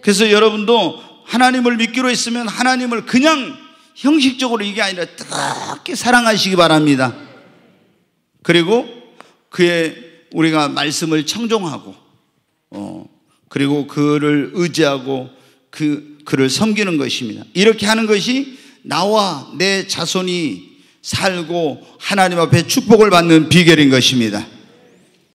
그래서 여러분도 하나님을 믿기로 했으면 하나님을 그냥 형식적으로 이게 아니라 뜨겁게 사랑하시기 바랍니다. 그리고 그의 우리가 말씀을 청종하고 어, 그리고 그를 의지하고 그 그를 섬기는 것입니다. 이렇게 하는 것이 나와 내 자손이 살고 하나님 앞에 축복을 받는 비결인 것입니다.